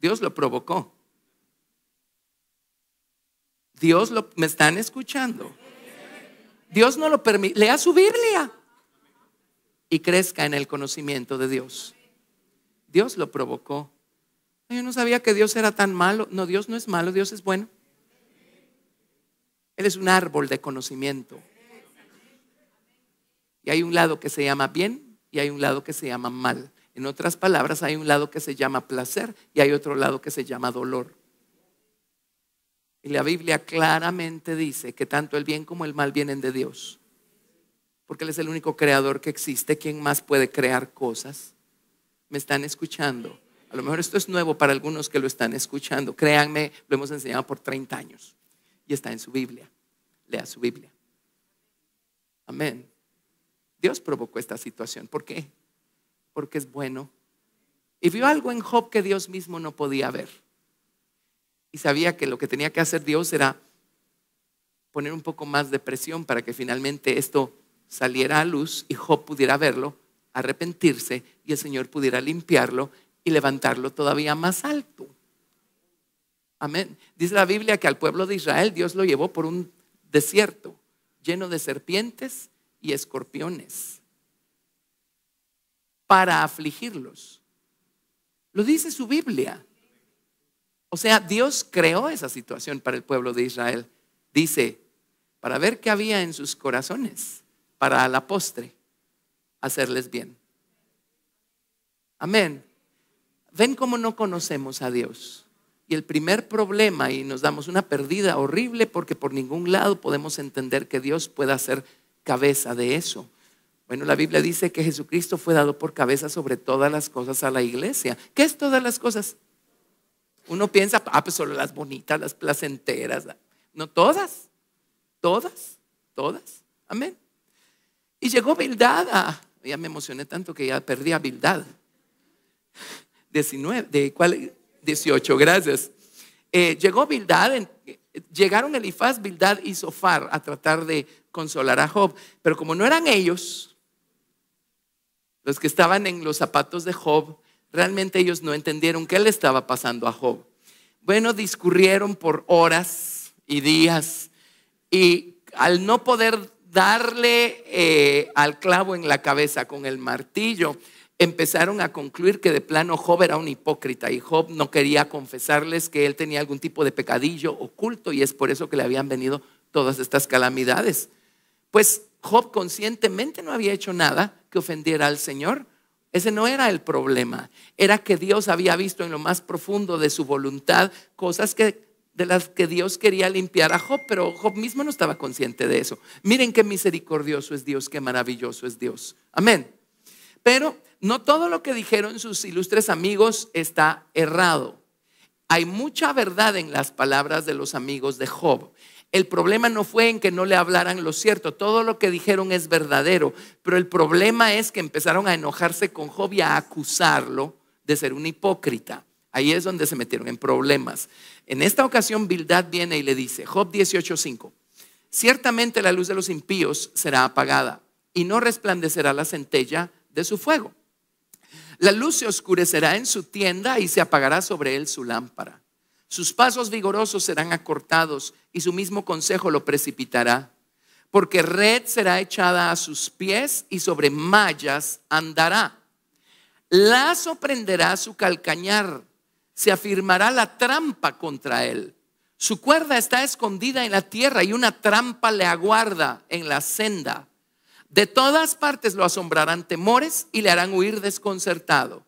Dios lo provocó. Dios lo, me están escuchando. Dios no lo permite. Lea su Biblia y crezca en el conocimiento de Dios. Dios lo provocó. Yo no sabía que Dios era tan malo. No, Dios no es malo, Dios es bueno. Él es un árbol de conocimiento. Y hay un lado que se llama bien y hay un lado que se llama mal. En otras palabras, hay un lado que se llama placer y hay otro lado que se llama dolor. Y la Biblia claramente dice que tanto el bien como el mal vienen de Dios. Porque Él es el único creador que existe. ¿Quién más puede crear cosas? ¿Me están escuchando? A lo mejor esto es nuevo para algunos que lo están escuchando. Créanme, lo hemos enseñado por 30 años y está en su Biblia. Lea su Biblia. Amén. Dios provocó esta situación. ¿Por qué? Porque es bueno. Y vio algo en Job que Dios mismo no podía ver. Y sabía que lo que tenía que hacer Dios era poner un poco más de presión para que finalmente esto saliera a luz y Job pudiera verlo, arrepentirse y el Señor pudiera limpiarlo y levantarlo todavía más alto. Amén. Dice la Biblia que al pueblo de Israel Dios lo llevó por un desierto lleno de serpientes y escorpiones para afligirlos. Lo dice su Biblia. O sea, Dios creó esa situación para el pueblo de Israel. Dice, para ver qué había en sus corazones, para a la postre hacerles bien. Amén. Ven cómo no conocemos a Dios. Y el primer problema, y nos damos una pérdida horrible porque por ningún lado podemos entender que Dios pueda ser cabeza de eso. Bueno, la Biblia dice que Jesucristo fue dado por cabeza sobre todas las cosas a la iglesia. ¿Qué es todas las cosas? Uno piensa, ah, pues solo las bonitas, las placenteras. No, todas, todas, todas. Amén. Y llegó Bildad ya me emocioné tanto que ya perdí a 19, de cuál, 18, gracias. Eh, llegó Bildad, llegaron Elifaz, Bildad y Sofar a tratar de consolar a Job, pero como no eran ellos los que estaban en los zapatos de Job, realmente ellos no entendieron qué le estaba pasando a Job. Bueno, discurrieron por horas y días y al no poder darle eh, al clavo en la cabeza con el martillo, empezaron a concluir que de plano Job era un hipócrita y Job no quería confesarles que él tenía algún tipo de pecadillo oculto y es por eso que le habían venido todas estas calamidades. Pues Job conscientemente no había hecho nada que ofendiera al Señor. Ese no era el problema, era que Dios había visto en lo más profundo de su voluntad cosas de las que Dios quería limpiar a Job, pero Job mismo no estaba consciente de eso. Miren qué misericordioso es Dios, qué maravilloso es Dios. Amén. Pero no todo lo que dijeron sus ilustres amigos está errado. Hay mucha verdad en las palabras de los amigos de Job. El problema no fue en que no le hablaran lo cierto, todo lo que dijeron es verdadero, pero el problema es que empezaron a enojarse con Job y a acusarlo de ser un hipócrita. Ahí es donde se metieron en problemas. En esta ocasión, Bildad viene y le dice, Job 18:5, ciertamente la luz de los impíos será apagada y no resplandecerá la centella de su fuego. La luz se oscurecerá en su tienda y se apagará sobre él su lámpara. Sus pasos vigorosos serán acortados y su mismo consejo lo precipitará. Porque red será echada a sus pies y sobre mallas andará. Lazo prenderá su calcañar, se afirmará la trampa contra él. Su cuerda está escondida en la tierra y una trampa le aguarda en la senda. De todas partes lo asombrarán temores y le harán huir desconcertado.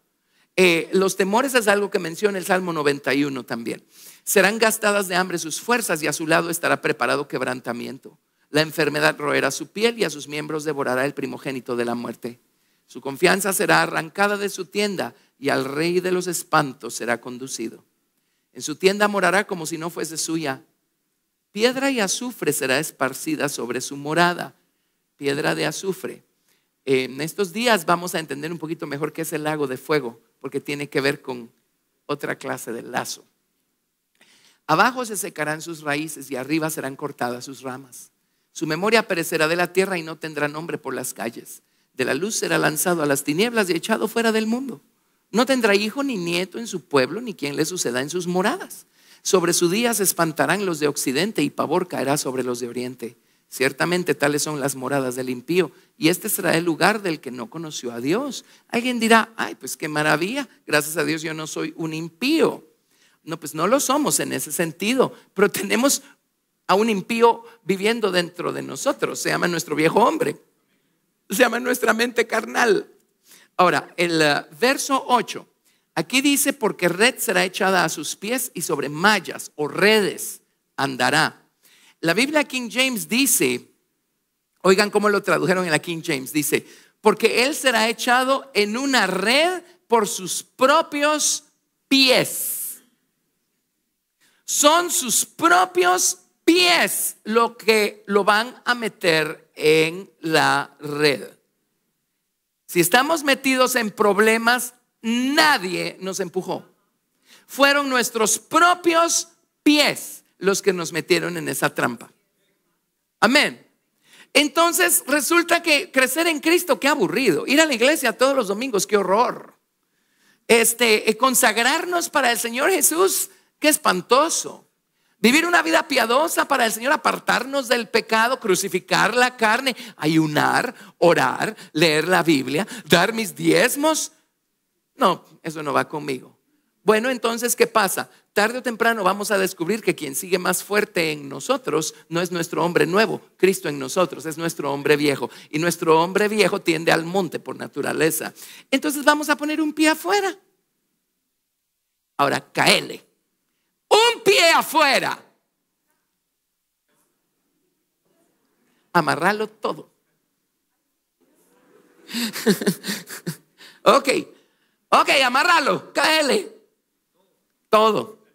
Eh, los temores es algo que menciona el Salmo 91 también. Serán gastadas de hambre sus fuerzas y a su lado estará preparado quebrantamiento. La enfermedad roerá su piel y a sus miembros devorará el primogénito de la muerte. Su confianza será arrancada de su tienda y al rey de los espantos será conducido. En su tienda morará como si no fuese suya. Piedra y azufre será esparcida sobre su morada piedra de azufre. En estos días vamos a entender un poquito mejor qué es el lago de fuego, porque tiene que ver con otra clase de lazo. Abajo se secarán sus raíces y arriba serán cortadas sus ramas. Su memoria perecerá de la tierra y no tendrá nombre por las calles. De la luz será lanzado a las tinieblas y echado fuera del mundo. No tendrá hijo ni nieto en su pueblo, ni quien le suceda en sus moradas. Sobre su día se espantarán los de occidente y pavor caerá sobre los de oriente. Ciertamente tales son las moradas del impío. Y este será el lugar del que no conoció a Dios. Alguien dirá, ay, pues qué maravilla. Gracias a Dios yo no soy un impío. No, pues no lo somos en ese sentido. Pero tenemos a un impío viviendo dentro de nosotros. Se llama nuestro viejo hombre. Se llama nuestra mente carnal. Ahora, el eh, verso 8. Aquí dice, porque red será echada a sus pies y sobre mallas o redes andará. La Biblia King James dice, oigan cómo lo tradujeron en la King James, dice, porque él será echado en una red por sus propios pies. Son sus propios pies lo que lo van a meter en la red. Si estamos metidos en problemas, nadie nos empujó. Fueron nuestros propios pies los que nos metieron en esa trampa. Amén. Entonces resulta que crecer en Cristo, qué aburrido. Ir a la iglesia todos los domingos, qué horror. Este, eh, consagrarnos para el Señor Jesús, qué espantoso. Vivir una vida piadosa para el Señor, apartarnos del pecado, crucificar la carne, ayunar, orar, leer la Biblia, dar mis diezmos. No, eso no va conmigo. Bueno, entonces, ¿qué pasa? tarde o temprano vamos a descubrir que quien sigue más fuerte en nosotros no es nuestro hombre nuevo, Cristo en nosotros, es nuestro hombre viejo. Y nuestro hombre viejo tiende al monte por naturaleza. Entonces vamos a poner un pie afuera. Ahora, caele. Un pie afuera. Amarralo todo. ok, ok, amarralo, caele. Todo.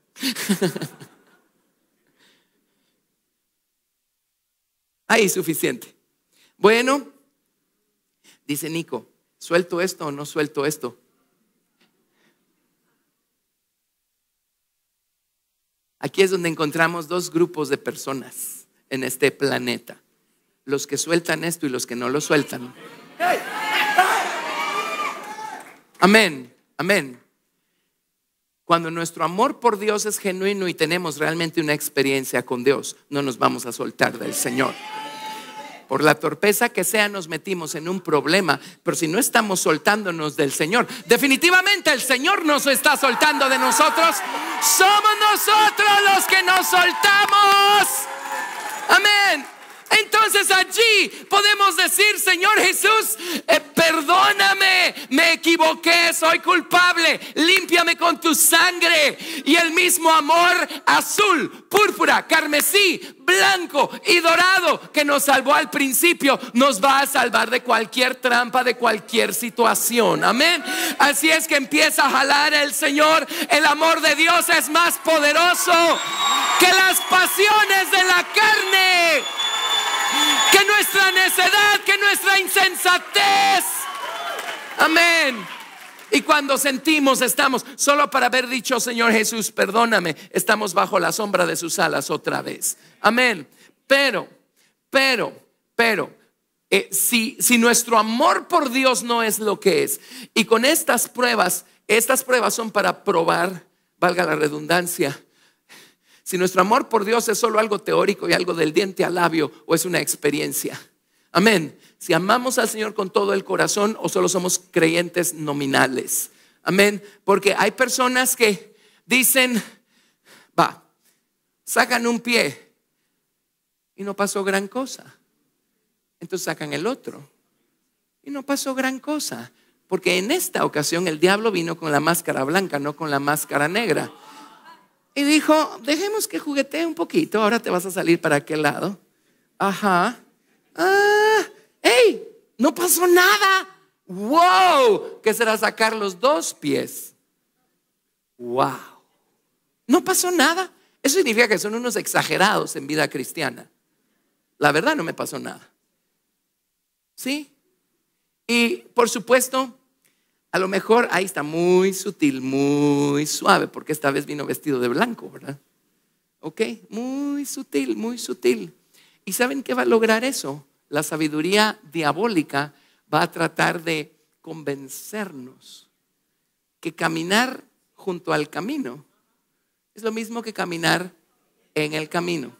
Ahí, suficiente. Bueno, dice Nico, ¿suelto esto o no suelto esto? Aquí es donde encontramos dos grupos de personas en este planeta. Los que sueltan esto y los que no lo sueltan. Amén, amén. Cuando nuestro amor por Dios es genuino y tenemos realmente una experiencia con Dios, no nos vamos a soltar del Señor. Por la torpeza que sea nos metimos en un problema, pero si no estamos soltándonos del Señor, definitivamente el Señor nos está soltando de nosotros. Somos nosotros los que nos soltamos. Amén. Entonces allí podemos decir, Señor Jesús, eh, perdóname, me equivoqué, soy culpable, límpiame con tu sangre. Y el mismo amor azul, púrpura, carmesí, blanco y dorado que nos salvó al principio, nos va a salvar de cualquier trampa, de cualquier situación. Amén. Así es que empieza a jalar el Señor. El amor de Dios es más poderoso que las pasiones de la carne que nuestra insensatez. Amén. Y cuando sentimos, estamos, solo para haber dicho, Señor Jesús, perdóname, estamos bajo la sombra de sus alas otra vez. Amén. Pero, pero, pero, eh, si, si nuestro amor por Dios no es lo que es, y con estas pruebas, estas pruebas son para probar, valga la redundancia, si nuestro amor por Dios es solo algo teórico y algo del diente al labio o es una experiencia. Amén. Si amamos al Señor con todo el corazón o solo somos creyentes nominales. Amén. Porque hay personas que dicen, va, sacan un pie y no pasó gran cosa. Entonces sacan el otro y no pasó gran cosa. Porque en esta ocasión el diablo vino con la máscara blanca, no con la máscara negra. Y dijo, dejemos que juguetee un poquito, ahora te vas a salir para aquel lado. Ajá ah, ¡Ey! no pasó nada. Wow, que será sacar los dos pies. Wow, no pasó nada. Eso significa que son unos exagerados en vida cristiana. La verdad no me pasó nada. ¿Sí? Y por supuesto, a lo mejor ahí está muy sutil, muy suave, porque esta vez vino vestido de blanco, ¿verdad? Ok, muy sutil, muy sutil. ¿Y saben qué va a lograr eso? La sabiduría diabólica va a tratar de convencernos que caminar junto al camino es lo mismo que caminar en el camino.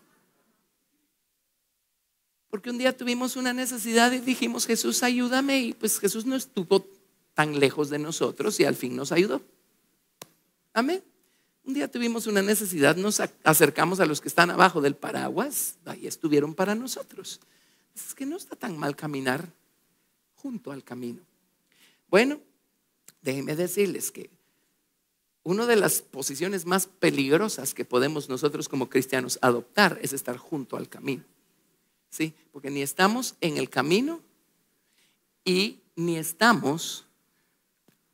Porque un día tuvimos una necesidad y dijimos, Jesús, ayúdame. Y pues Jesús no estuvo tan lejos de nosotros y al fin nos ayudó. Amén. Un día tuvimos una necesidad, nos acercamos a los que están abajo del paraguas, ahí estuvieron para nosotros. Es que no está tan mal caminar junto al camino. Bueno, déjenme decirles que una de las posiciones más peligrosas que podemos nosotros como cristianos adoptar es estar junto al camino. ¿Sí? Porque ni estamos en el camino y ni estamos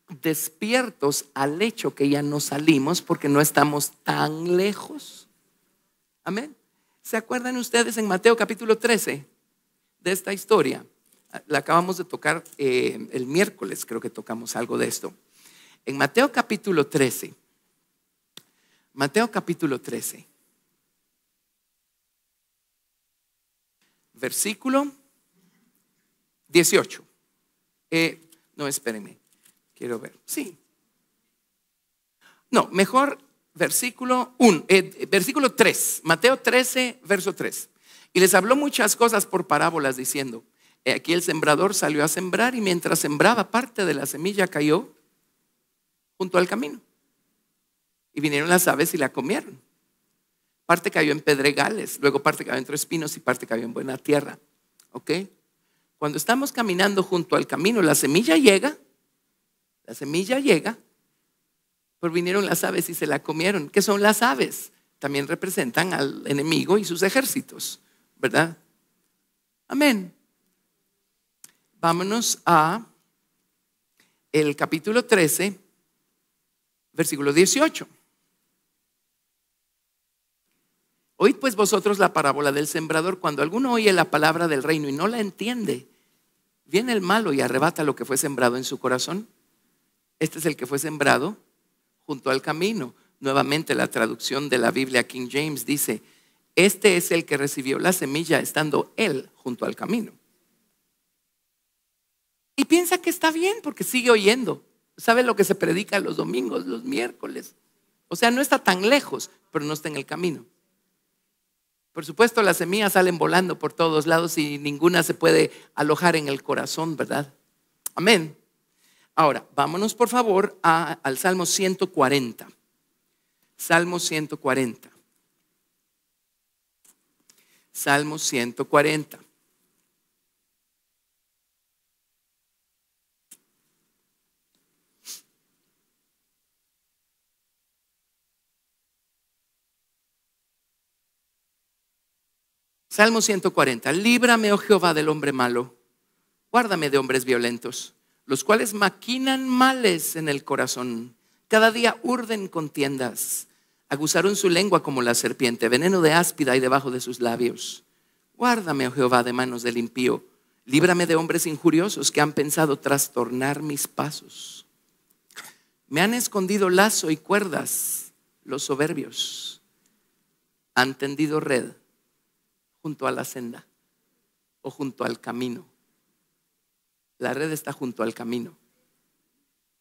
despiertos al hecho que ya no salimos porque no estamos tan lejos. Amén. ¿Se acuerdan ustedes en Mateo capítulo 13 de esta historia? La acabamos de tocar eh, el miércoles, creo que tocamos algo de esto. En Mateo capítulo 13, Mateo capítulo 13, versículo 18. Eh, no, espérenme. Quiero ver. Sí. No, mejor versículo 1, eh, versículo 3, Mateo 13, verso 3. Y les habló muchas cosas por parábolas diciendo, aquí el sembrador salió a sembrar y mientras sembraba parte de la semilla cayó junto al camino. Y vinieron las aves y la comieron. Parte cayó en pedregales, luego parte cayó entre espinos y parte cayó en buena tierra. ¿Ok? Cuando estamos caminando junto al camino, la semilla llega, la semilla llega, por pues vinieron las aves y se la comieron. ¿Qué son las aves? También representan al enemigo y sus ejércitos, ¿verdad? Amén. Vámonos a el capítulo 13, versículo 18. Oíd pues vosotros la parábola del sembrador. Cuando alguno oye la palabra del reino y no la entiende, viene el malo y arrebata lo que fue sembrado en su corazón. Este es el que fue sembrado junto al camino. Nuevamente la traducción de la Biblia King James dice, este es el que recibió la semilla estando él junto al camino. Y piensa que está bien porque sigue oyendo. Sabe lo que se predica los domingos, los miércoles. O sea, no está tan lejos, pero no está en el camino. Por supuesto, las semillas salen volando por todos lados y ninguna se puede alojar en el corazón, ¿verdad? Amén. Ahora, vámonos por favor al Salmo 140. Salmo 140. Salmo 140. Salmo 140. Líbrame, oh Jehová, del hombre malo. Guárdame de hombres violentos los cuales maquinan males en el corazón. Cada día urden contiendas. Aguzaron su lengua como la serpiente, veneno de áspida y debajo de sus labios. Guárdame, oh Jehová, de manos del impío. Líbrame de hombres injuriosos que han pensado trastornar mis pasos. Me han escondido lazo y cuerdas los soberbios. Han tendido red junto a la senda o junto al camino la red está junto al camino.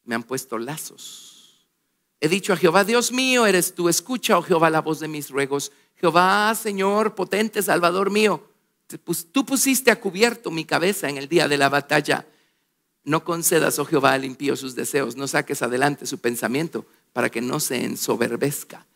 Me han puesto lazos. He dicho a Jehová, Dios mío, eres tú. Escucha, oh Jehová, la voz de mis ruegos. Jehová, Señor, potente Salvador mío, tú pusiste a cubierto mi cabeza en el día de la batalla. No concedas, oh Jehová, al impío sus deseos. No saques adelante su pensamiento para que no se ensoberbezca.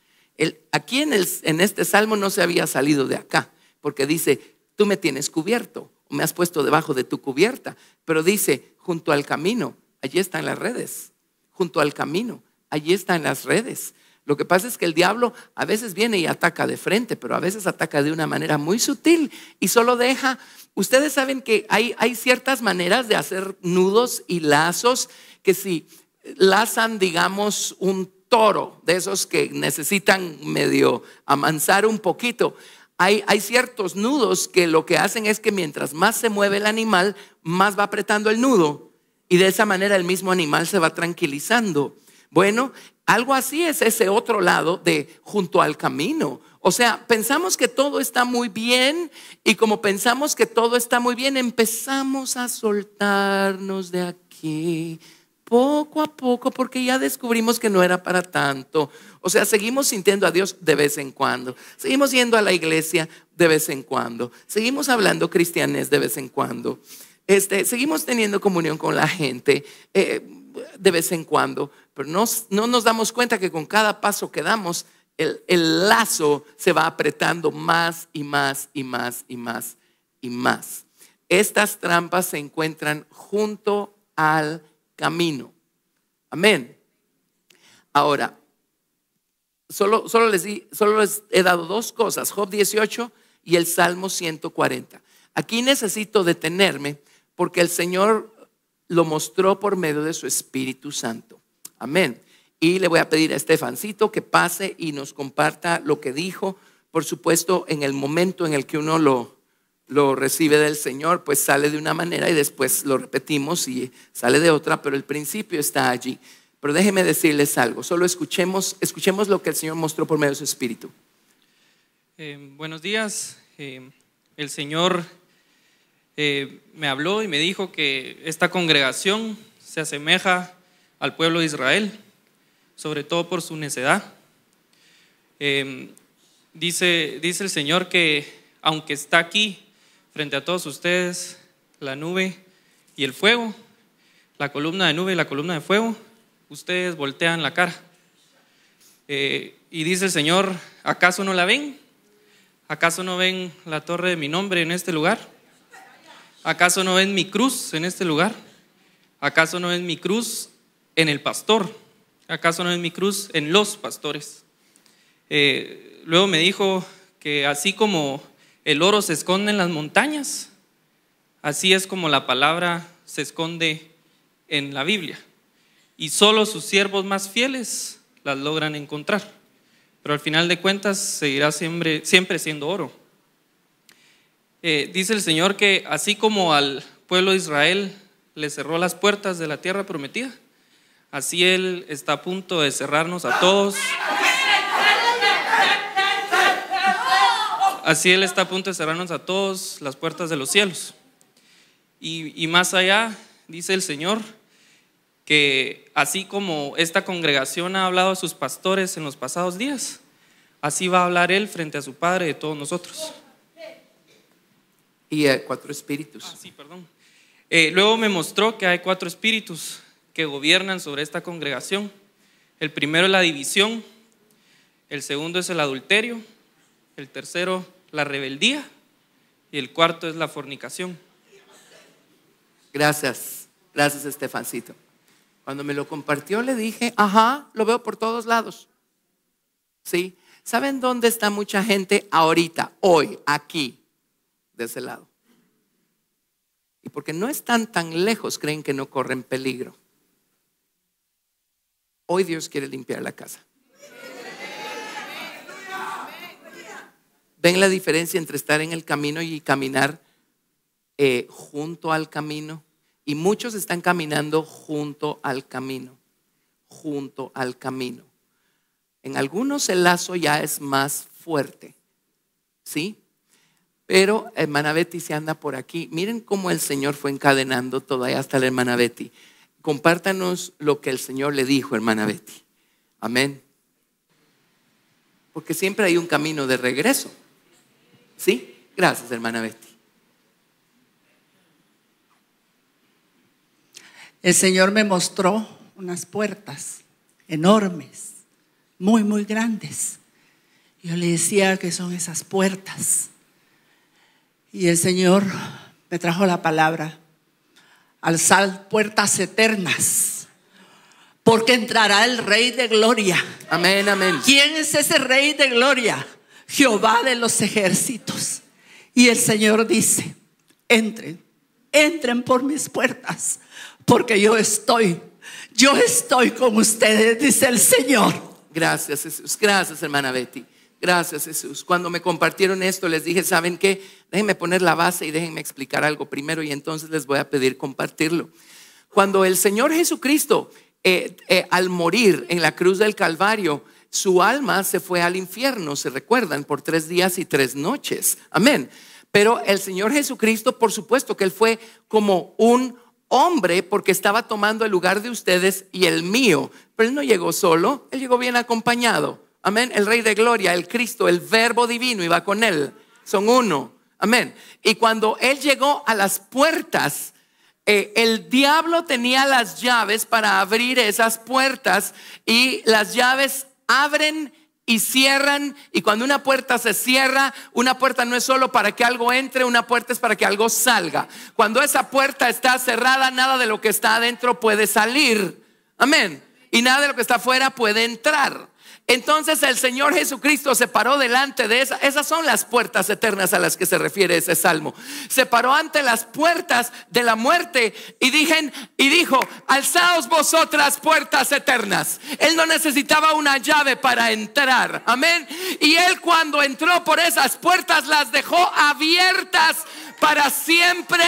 aquí en este salmo no se había salido de acá, porque dice, tú me tienes cubierto me has puesto debajo de tu cubierta. Pero dice, junto al camino, allí están las redes. Junto al camino, allí están las redes. Lo que pasa es que el diablo a veces viene y ataca de frente, pero a veces ataca de una manera muy sutil y solo deja. Ustedes saben que hay, ciertas maneras de hacer nudos y lazos que si lazan, digamos, un toro de esos que necesitan medio amansar un poquito, hay, ciertos nudos que lo que hacen es que mientras más se mueve el animal, más va apretando el nudo. Y de esa manera el mismo animal se va tranquilizando. Bueno, algo así es ese otro lado de junto al camino. O sea, pensamos que todo está muy bien y como pensamos que todo está muy bien, empezamos a soltarnos de aquí poco a poco, porque ya descubrimos que no era para tanto. O sea, seguimos sintiendo a Dios de vez en cuando, seguimos yendo a la iglesia de vez en cuando, seguimos hablando cristianes de vez en cuando, este, seguimos teniendo comunión con la gente eh, de vez en cuando, pero no, nos damos cuenta que con cada paso que damos, el, el lazo se va apretando más y más y más y más y más. Estas trampas se encuentran junto al camino. Amén. Ahora, solo, solo, les di, solo les he dado dos cosas, Job 18 y el Salmo 140. Aquí necesito detenerme porque el Señor lo mostró por medio de su Espíritu Santo. Amén. Y le voy a pedir a Estefancito que pase y nos comparta lo que dijo, por supuesto, en el momento en el que uno lo, lo recibe del Señor, pues sale de una manera y después lo repetimos y sale de otra, pero el principio está allí. Pero déjeme decirles algo, solo escuchemos, escuchemos lo que el Señor mostró por medio de su espíritu. Eh, buenos días, eh, el Señor eh, me habló y me dijo que esta congregación se asemeja al pueblo de Israel, sobre todo por su necedad. dice el Señor que aunque está aquí, frente a todos ustedes la nube y el fuego, la columna de nube y la columna de fuego, ustedes voltean la cara. Eh, y dice el Señor, ¿acaso no la ven? ¿Acaso no ven la torre de mi nombre en este lugar? ¿Acaso no ven mi cruz en este lugar? ¿Acaso no ven mi cruz en el pastor? ¿Acaso no ven mi cruz en los pastores? Eh, luego me dijo que así como el oro se esconde en las montañas. Así es como la palabra se esconde en la Biblia. Y solo sus siervos más fieles las logran encontrar. Pero al final de cuentas seguirá siempre, siempre siendo oro. Eh, dice el Señor que así como al pueblo de Israel le cerró las puertas de la tierra prometida, así Él está a punto de cerrarnos a todos Así Él está a punto de cerrarnos a todos las puertas de los cielos. Y, más allá, dice el Señor, que así como esta congregación ha hablado a sus pastores en los pasados días, así va a hablar Él frente a su Padre de todos nosotros. Y hay cuatro espíritus. Ah, perdón. Eh, luego me mostró que hay cuatro espíritus que gobiernan sobre esta congregación. El primero es la división, el segundo es el adulterio, el tercero la rebeldía y el cuarto es la fornicación. Gracias, gracias Estefancito. Cuando me lo compartió le dije, ajá, lo veo por todos lados. ¿Sí? ¿Saben dónde está mucha gente ahorita, hoy, aquí, de ese lado? Y porque no están tan lejos, creen que no corren peligro. Hoy Dios quiere limpiar la casa. ¿Ven la diferencia entre estar en el camino y caminar eh, junto al camino? Y muchos están caminando junto al camino, junto al camino. En algunos el lazo ya es más fuerte, ¿sí? Pero hermana Betty se anda por aquí. Miren cómo el Señor fue encadenando todavía hasta la hermana Betty. Compártanos lo que el Señor le dijo, hermana Betty. Amén. Porque siempre hay un camino de regreso. ¿Sí? Gracias, hermana Betty. El Señor me mostró unas puertas enormes, muy, muy grandes. Yo le decía que son esas puertas. Y el Señor me trajo la palabra, Alzar puertas eternas, porque entrará el Rey de Gloria. Amén, amén. ¿Quién es ese Rey de Gloria? Jehová de los ejércitos. Y el Señor dice, entren, entren por mis puertas, porque yo estoy, yo estoy con ustedes, dice el Señor. Gracias Jesús, gracias hermana Betty, gracias Jesús. Cuando me compartieron esto les dije, ¿saben qué? Déjenme poner la base y déjenme explicar algo primero y entonces les voy a pedir compartirlo. Cuando el Señor Jesucristo, eh, eh, al morir en la cruz del Calvario, su alma se fue al infierno, se recuerdan, por tres días y tres noches. Amén. Pero el Señor Jesucristo, por supuesto que Él fue como un hombre porque estaba tomando el lugar de ustedes y el mío. Pero Él no llegó solo, Él llegó bien acompañado. Amén. El Rey de Gloria, el Cristo, el Verbo Divino iba con Él. Son uno. Amén. Y cuando Él llegó a las puertas, eh, el diablo tenía las llaves para abrir esas puertas y las llaves abren y cierran. Y cuando una puerta se cierra, una puerta no es solo para que algo entre, una puerta es para que algo salga. Cuando esa puerta está cerrada, nada de lo que está adentro puede salir. Amén. Y nada de lo que está afuera puede entrar. Entonces el Señor Jesucristo se paró delante de esas, Esas son las puertas eternas a las que se refiere ese salmo. Se paró ante las puertas de la muerte y, y dijo, alzaos vosotras puertas eternas. Él no necesitaba una llave para entrar. Amén. Y él cuando entró por esas puertas las dejó abiertas para siempre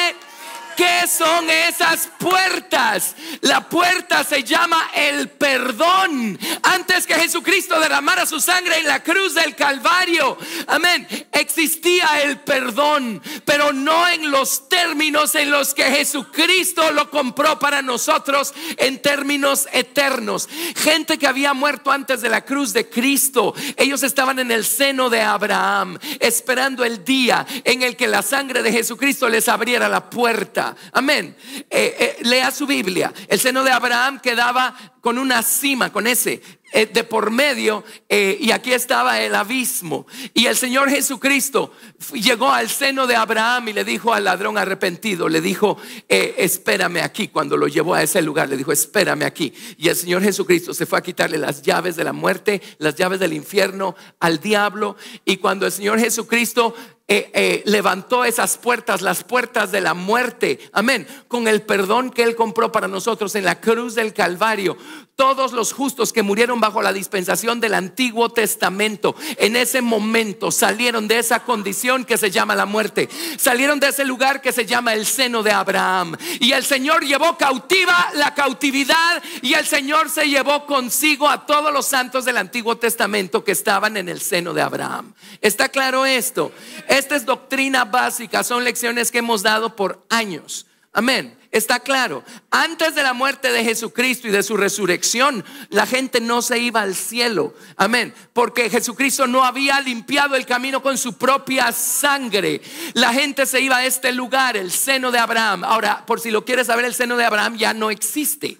¿Qué son esas puertas? La puerta se llama el perdón. Antes que Jesucristo derramara su sangre en la cruz del Calvario, amén, existía el perdón, pero no en los términos en los que Jesucristo lo compró para nosotros en términos eternos. Gente que había muerto antes de la cruz de Cristo, ellos estaban en el seno de Abraham, esperando el día en el que la sangre de Jesucristo les abriera la puerta. Amén. Eh, eh, lea su Biblia. El seno de Abraham quedaba con una cima, con ese, eh, de por medio, y aquí estaba el abismo. Y el Señor Jesucristo llegó al seno de Abraham y le dijo al ladrón arrepentido, le dijo, espérame aquí, cuando lo llevó a ese lugar, le dijo, espérame aquí. Y el Señor Jesucristo se fue a quitarle las llaves de la muerte, las llaves del infierno al diablo. Y cuando el Señor Jesucristo eh, eh, levantó esas puertas, las puertas de la muerte. Amén. Con el perdón que Él compró para nosotros en la cruz del Calvario todos los justos que murieron bajo la dispensación del Antiguo Testamento, en ese momento salieron de esa condición que se llama la muerte, salieron de ese lugar que se llama el seno de Abraham. Y el Señor llevó cautiva la cautividad y el Señor se llevó consigo a todos los santos del Antiguo Testamento que estaban en el seno de Abraham. ¿Está claro esto? Esta es doctrina básica, son lecciones que hemos dado por años. Amén está claro, antes de la muerte de Jesucristo y de su resurrección, la gente no se iba al cielo. Amén. Porque Jesucristo no había limpiado el camino con su propia sangre. La gente se iba a este lugar, el seno de Abraham. Ahora, por si lo quieres saber, el seno de Abraham ya no existe.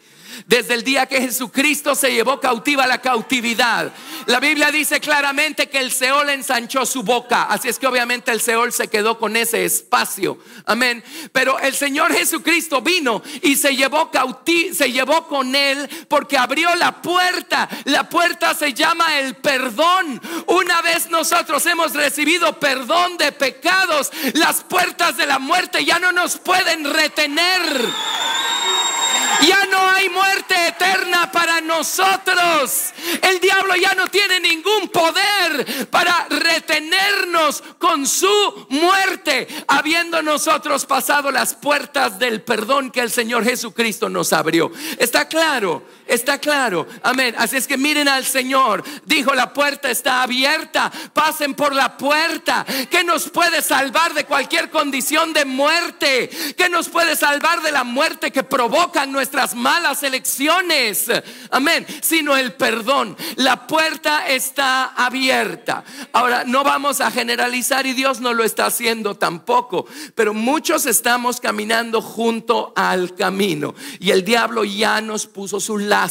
Desde el día que Jesucristo se llevó cautiva la cautividad. La Biblia dice claramente que el Seol ensanchó su boca. Así es que obviamente el Seol se quedó con ese espacio. Amén. Pero el Señor Jesucristo vino y se llevó cauti se llevó con él porque abrió la puerta. La puerta se llama el perdón. Una vez nosotros hemos recibido perdón de pecados, las puertas de la muerte ya no nos pueden retener. Ya no hay muerte muerte eterna para nosotros. El diablo ya no tiene ningún poder para retenernos con su muerte, habiendo nosotros pasado las puertas del perdón que el Señor Jesucristo nos abrió. ¿Está claro? Está claro. Amén. Así es que miren al Señor. Dijo, la puerta está abierta. Pasen por la puerta. que nos puede salvar de cualquier condición de muerte? que nos puede salvar de la muerte que provocan nuestras malas elecciones? Amén. Sino el perdón. La puerta está abierta. Ahora, no vamos a generalizar y Dios no lo está haciendo tampoco. Pero muchos estamos caminando junto al camino. Y el diablo ya nos puso su lado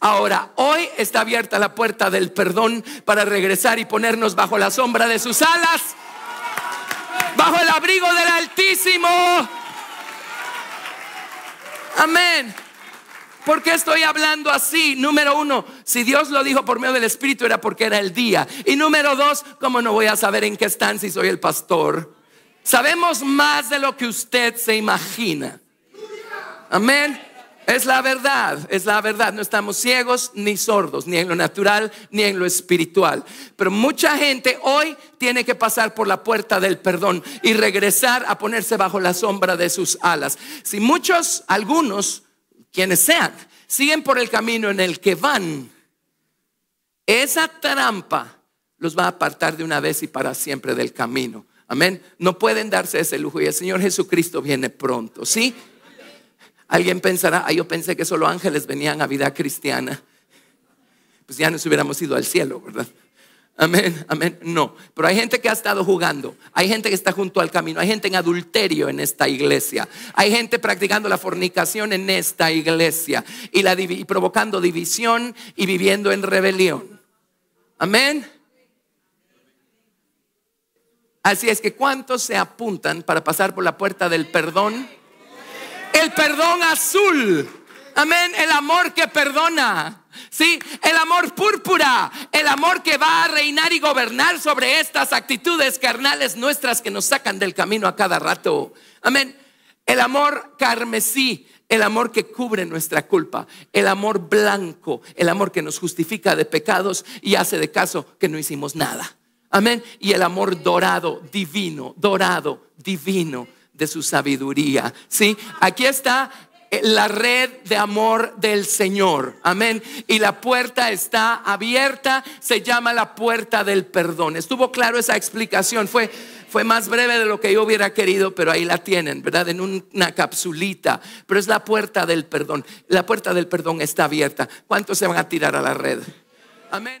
Ahora, hoy está abierta la puerta del perdón para regresar y ponernos bajo la sombra de sus alas, bajo el abrigo del Altísimo. Amén. ¿Por qué estoy hablando así? Número uno, si Dios lo dijo por medio del Espíritu era porque era el día. Y número dos, ¿cómo no voy a saber en qué están si soy el pastor? Sabemos más de lo que usted se imagina. Amén. Es la verdad, es la verdad. No estamos ciegos ni sordos, ni en lo natural, ni en lo espiritual. Pero mucha gente hoy tiene que pasar por la puerta del perdón y regresar a ponerse bajo la sombra de sus alas. Si muchos, algunos, quienes sean, siguen por el camino en el que van, esa trampa los va a apartar de una vez y para siempre del camino. Amén. No pueden darse ese lujo y el Señor Jesucristo viene pronto, ¿sí? Alguien pensará, ah, yo pensé que solo ángeles venían a vida cristiana. Pues ya nos hubiéramos ido al cielo, ¿verdad? Amén, amén. No, pero hay gente que ha estado jugando, hay gente que está junto al camino, hay gente en adulterio en esta iglesia, hay gente practicando la fornicación en esta iglesia y, la, y provocando división y viviendo en rebelión. Amén. Así es que ¿cuántos se apuntan para pasar por la puerta del perdón? El perdón azul. Amén. El amor que perdona. Sí, el amor púrpura, el amor que va a reinar y gobernar sobre estas actitudes carnales nuestras que nos sacan del camino a cada rato. Amén. El amor carmesí, el amor que cubre nuestra culpa, el amor blanco, el amor que nos justifica de pecados y hace de caso que no hicimos nada. Amén. Y el amor dorado, divino, dorado, divino de su sabiduría. ¿Sí? Aquí está eh, la red de amor del Señor. Amén. Y la puerta está abierta, se llama la puerta del perdón. ¿Estuvo claro esa explicación? Fue fue más breve de lo que yo hubiera querido, pero ahí la tienen, ¿verdad? En una capsulita. Pero es la puerta del perdón. La puerta del perdón está abierta. ¿Cuántos se van a tirar a la red? Amén.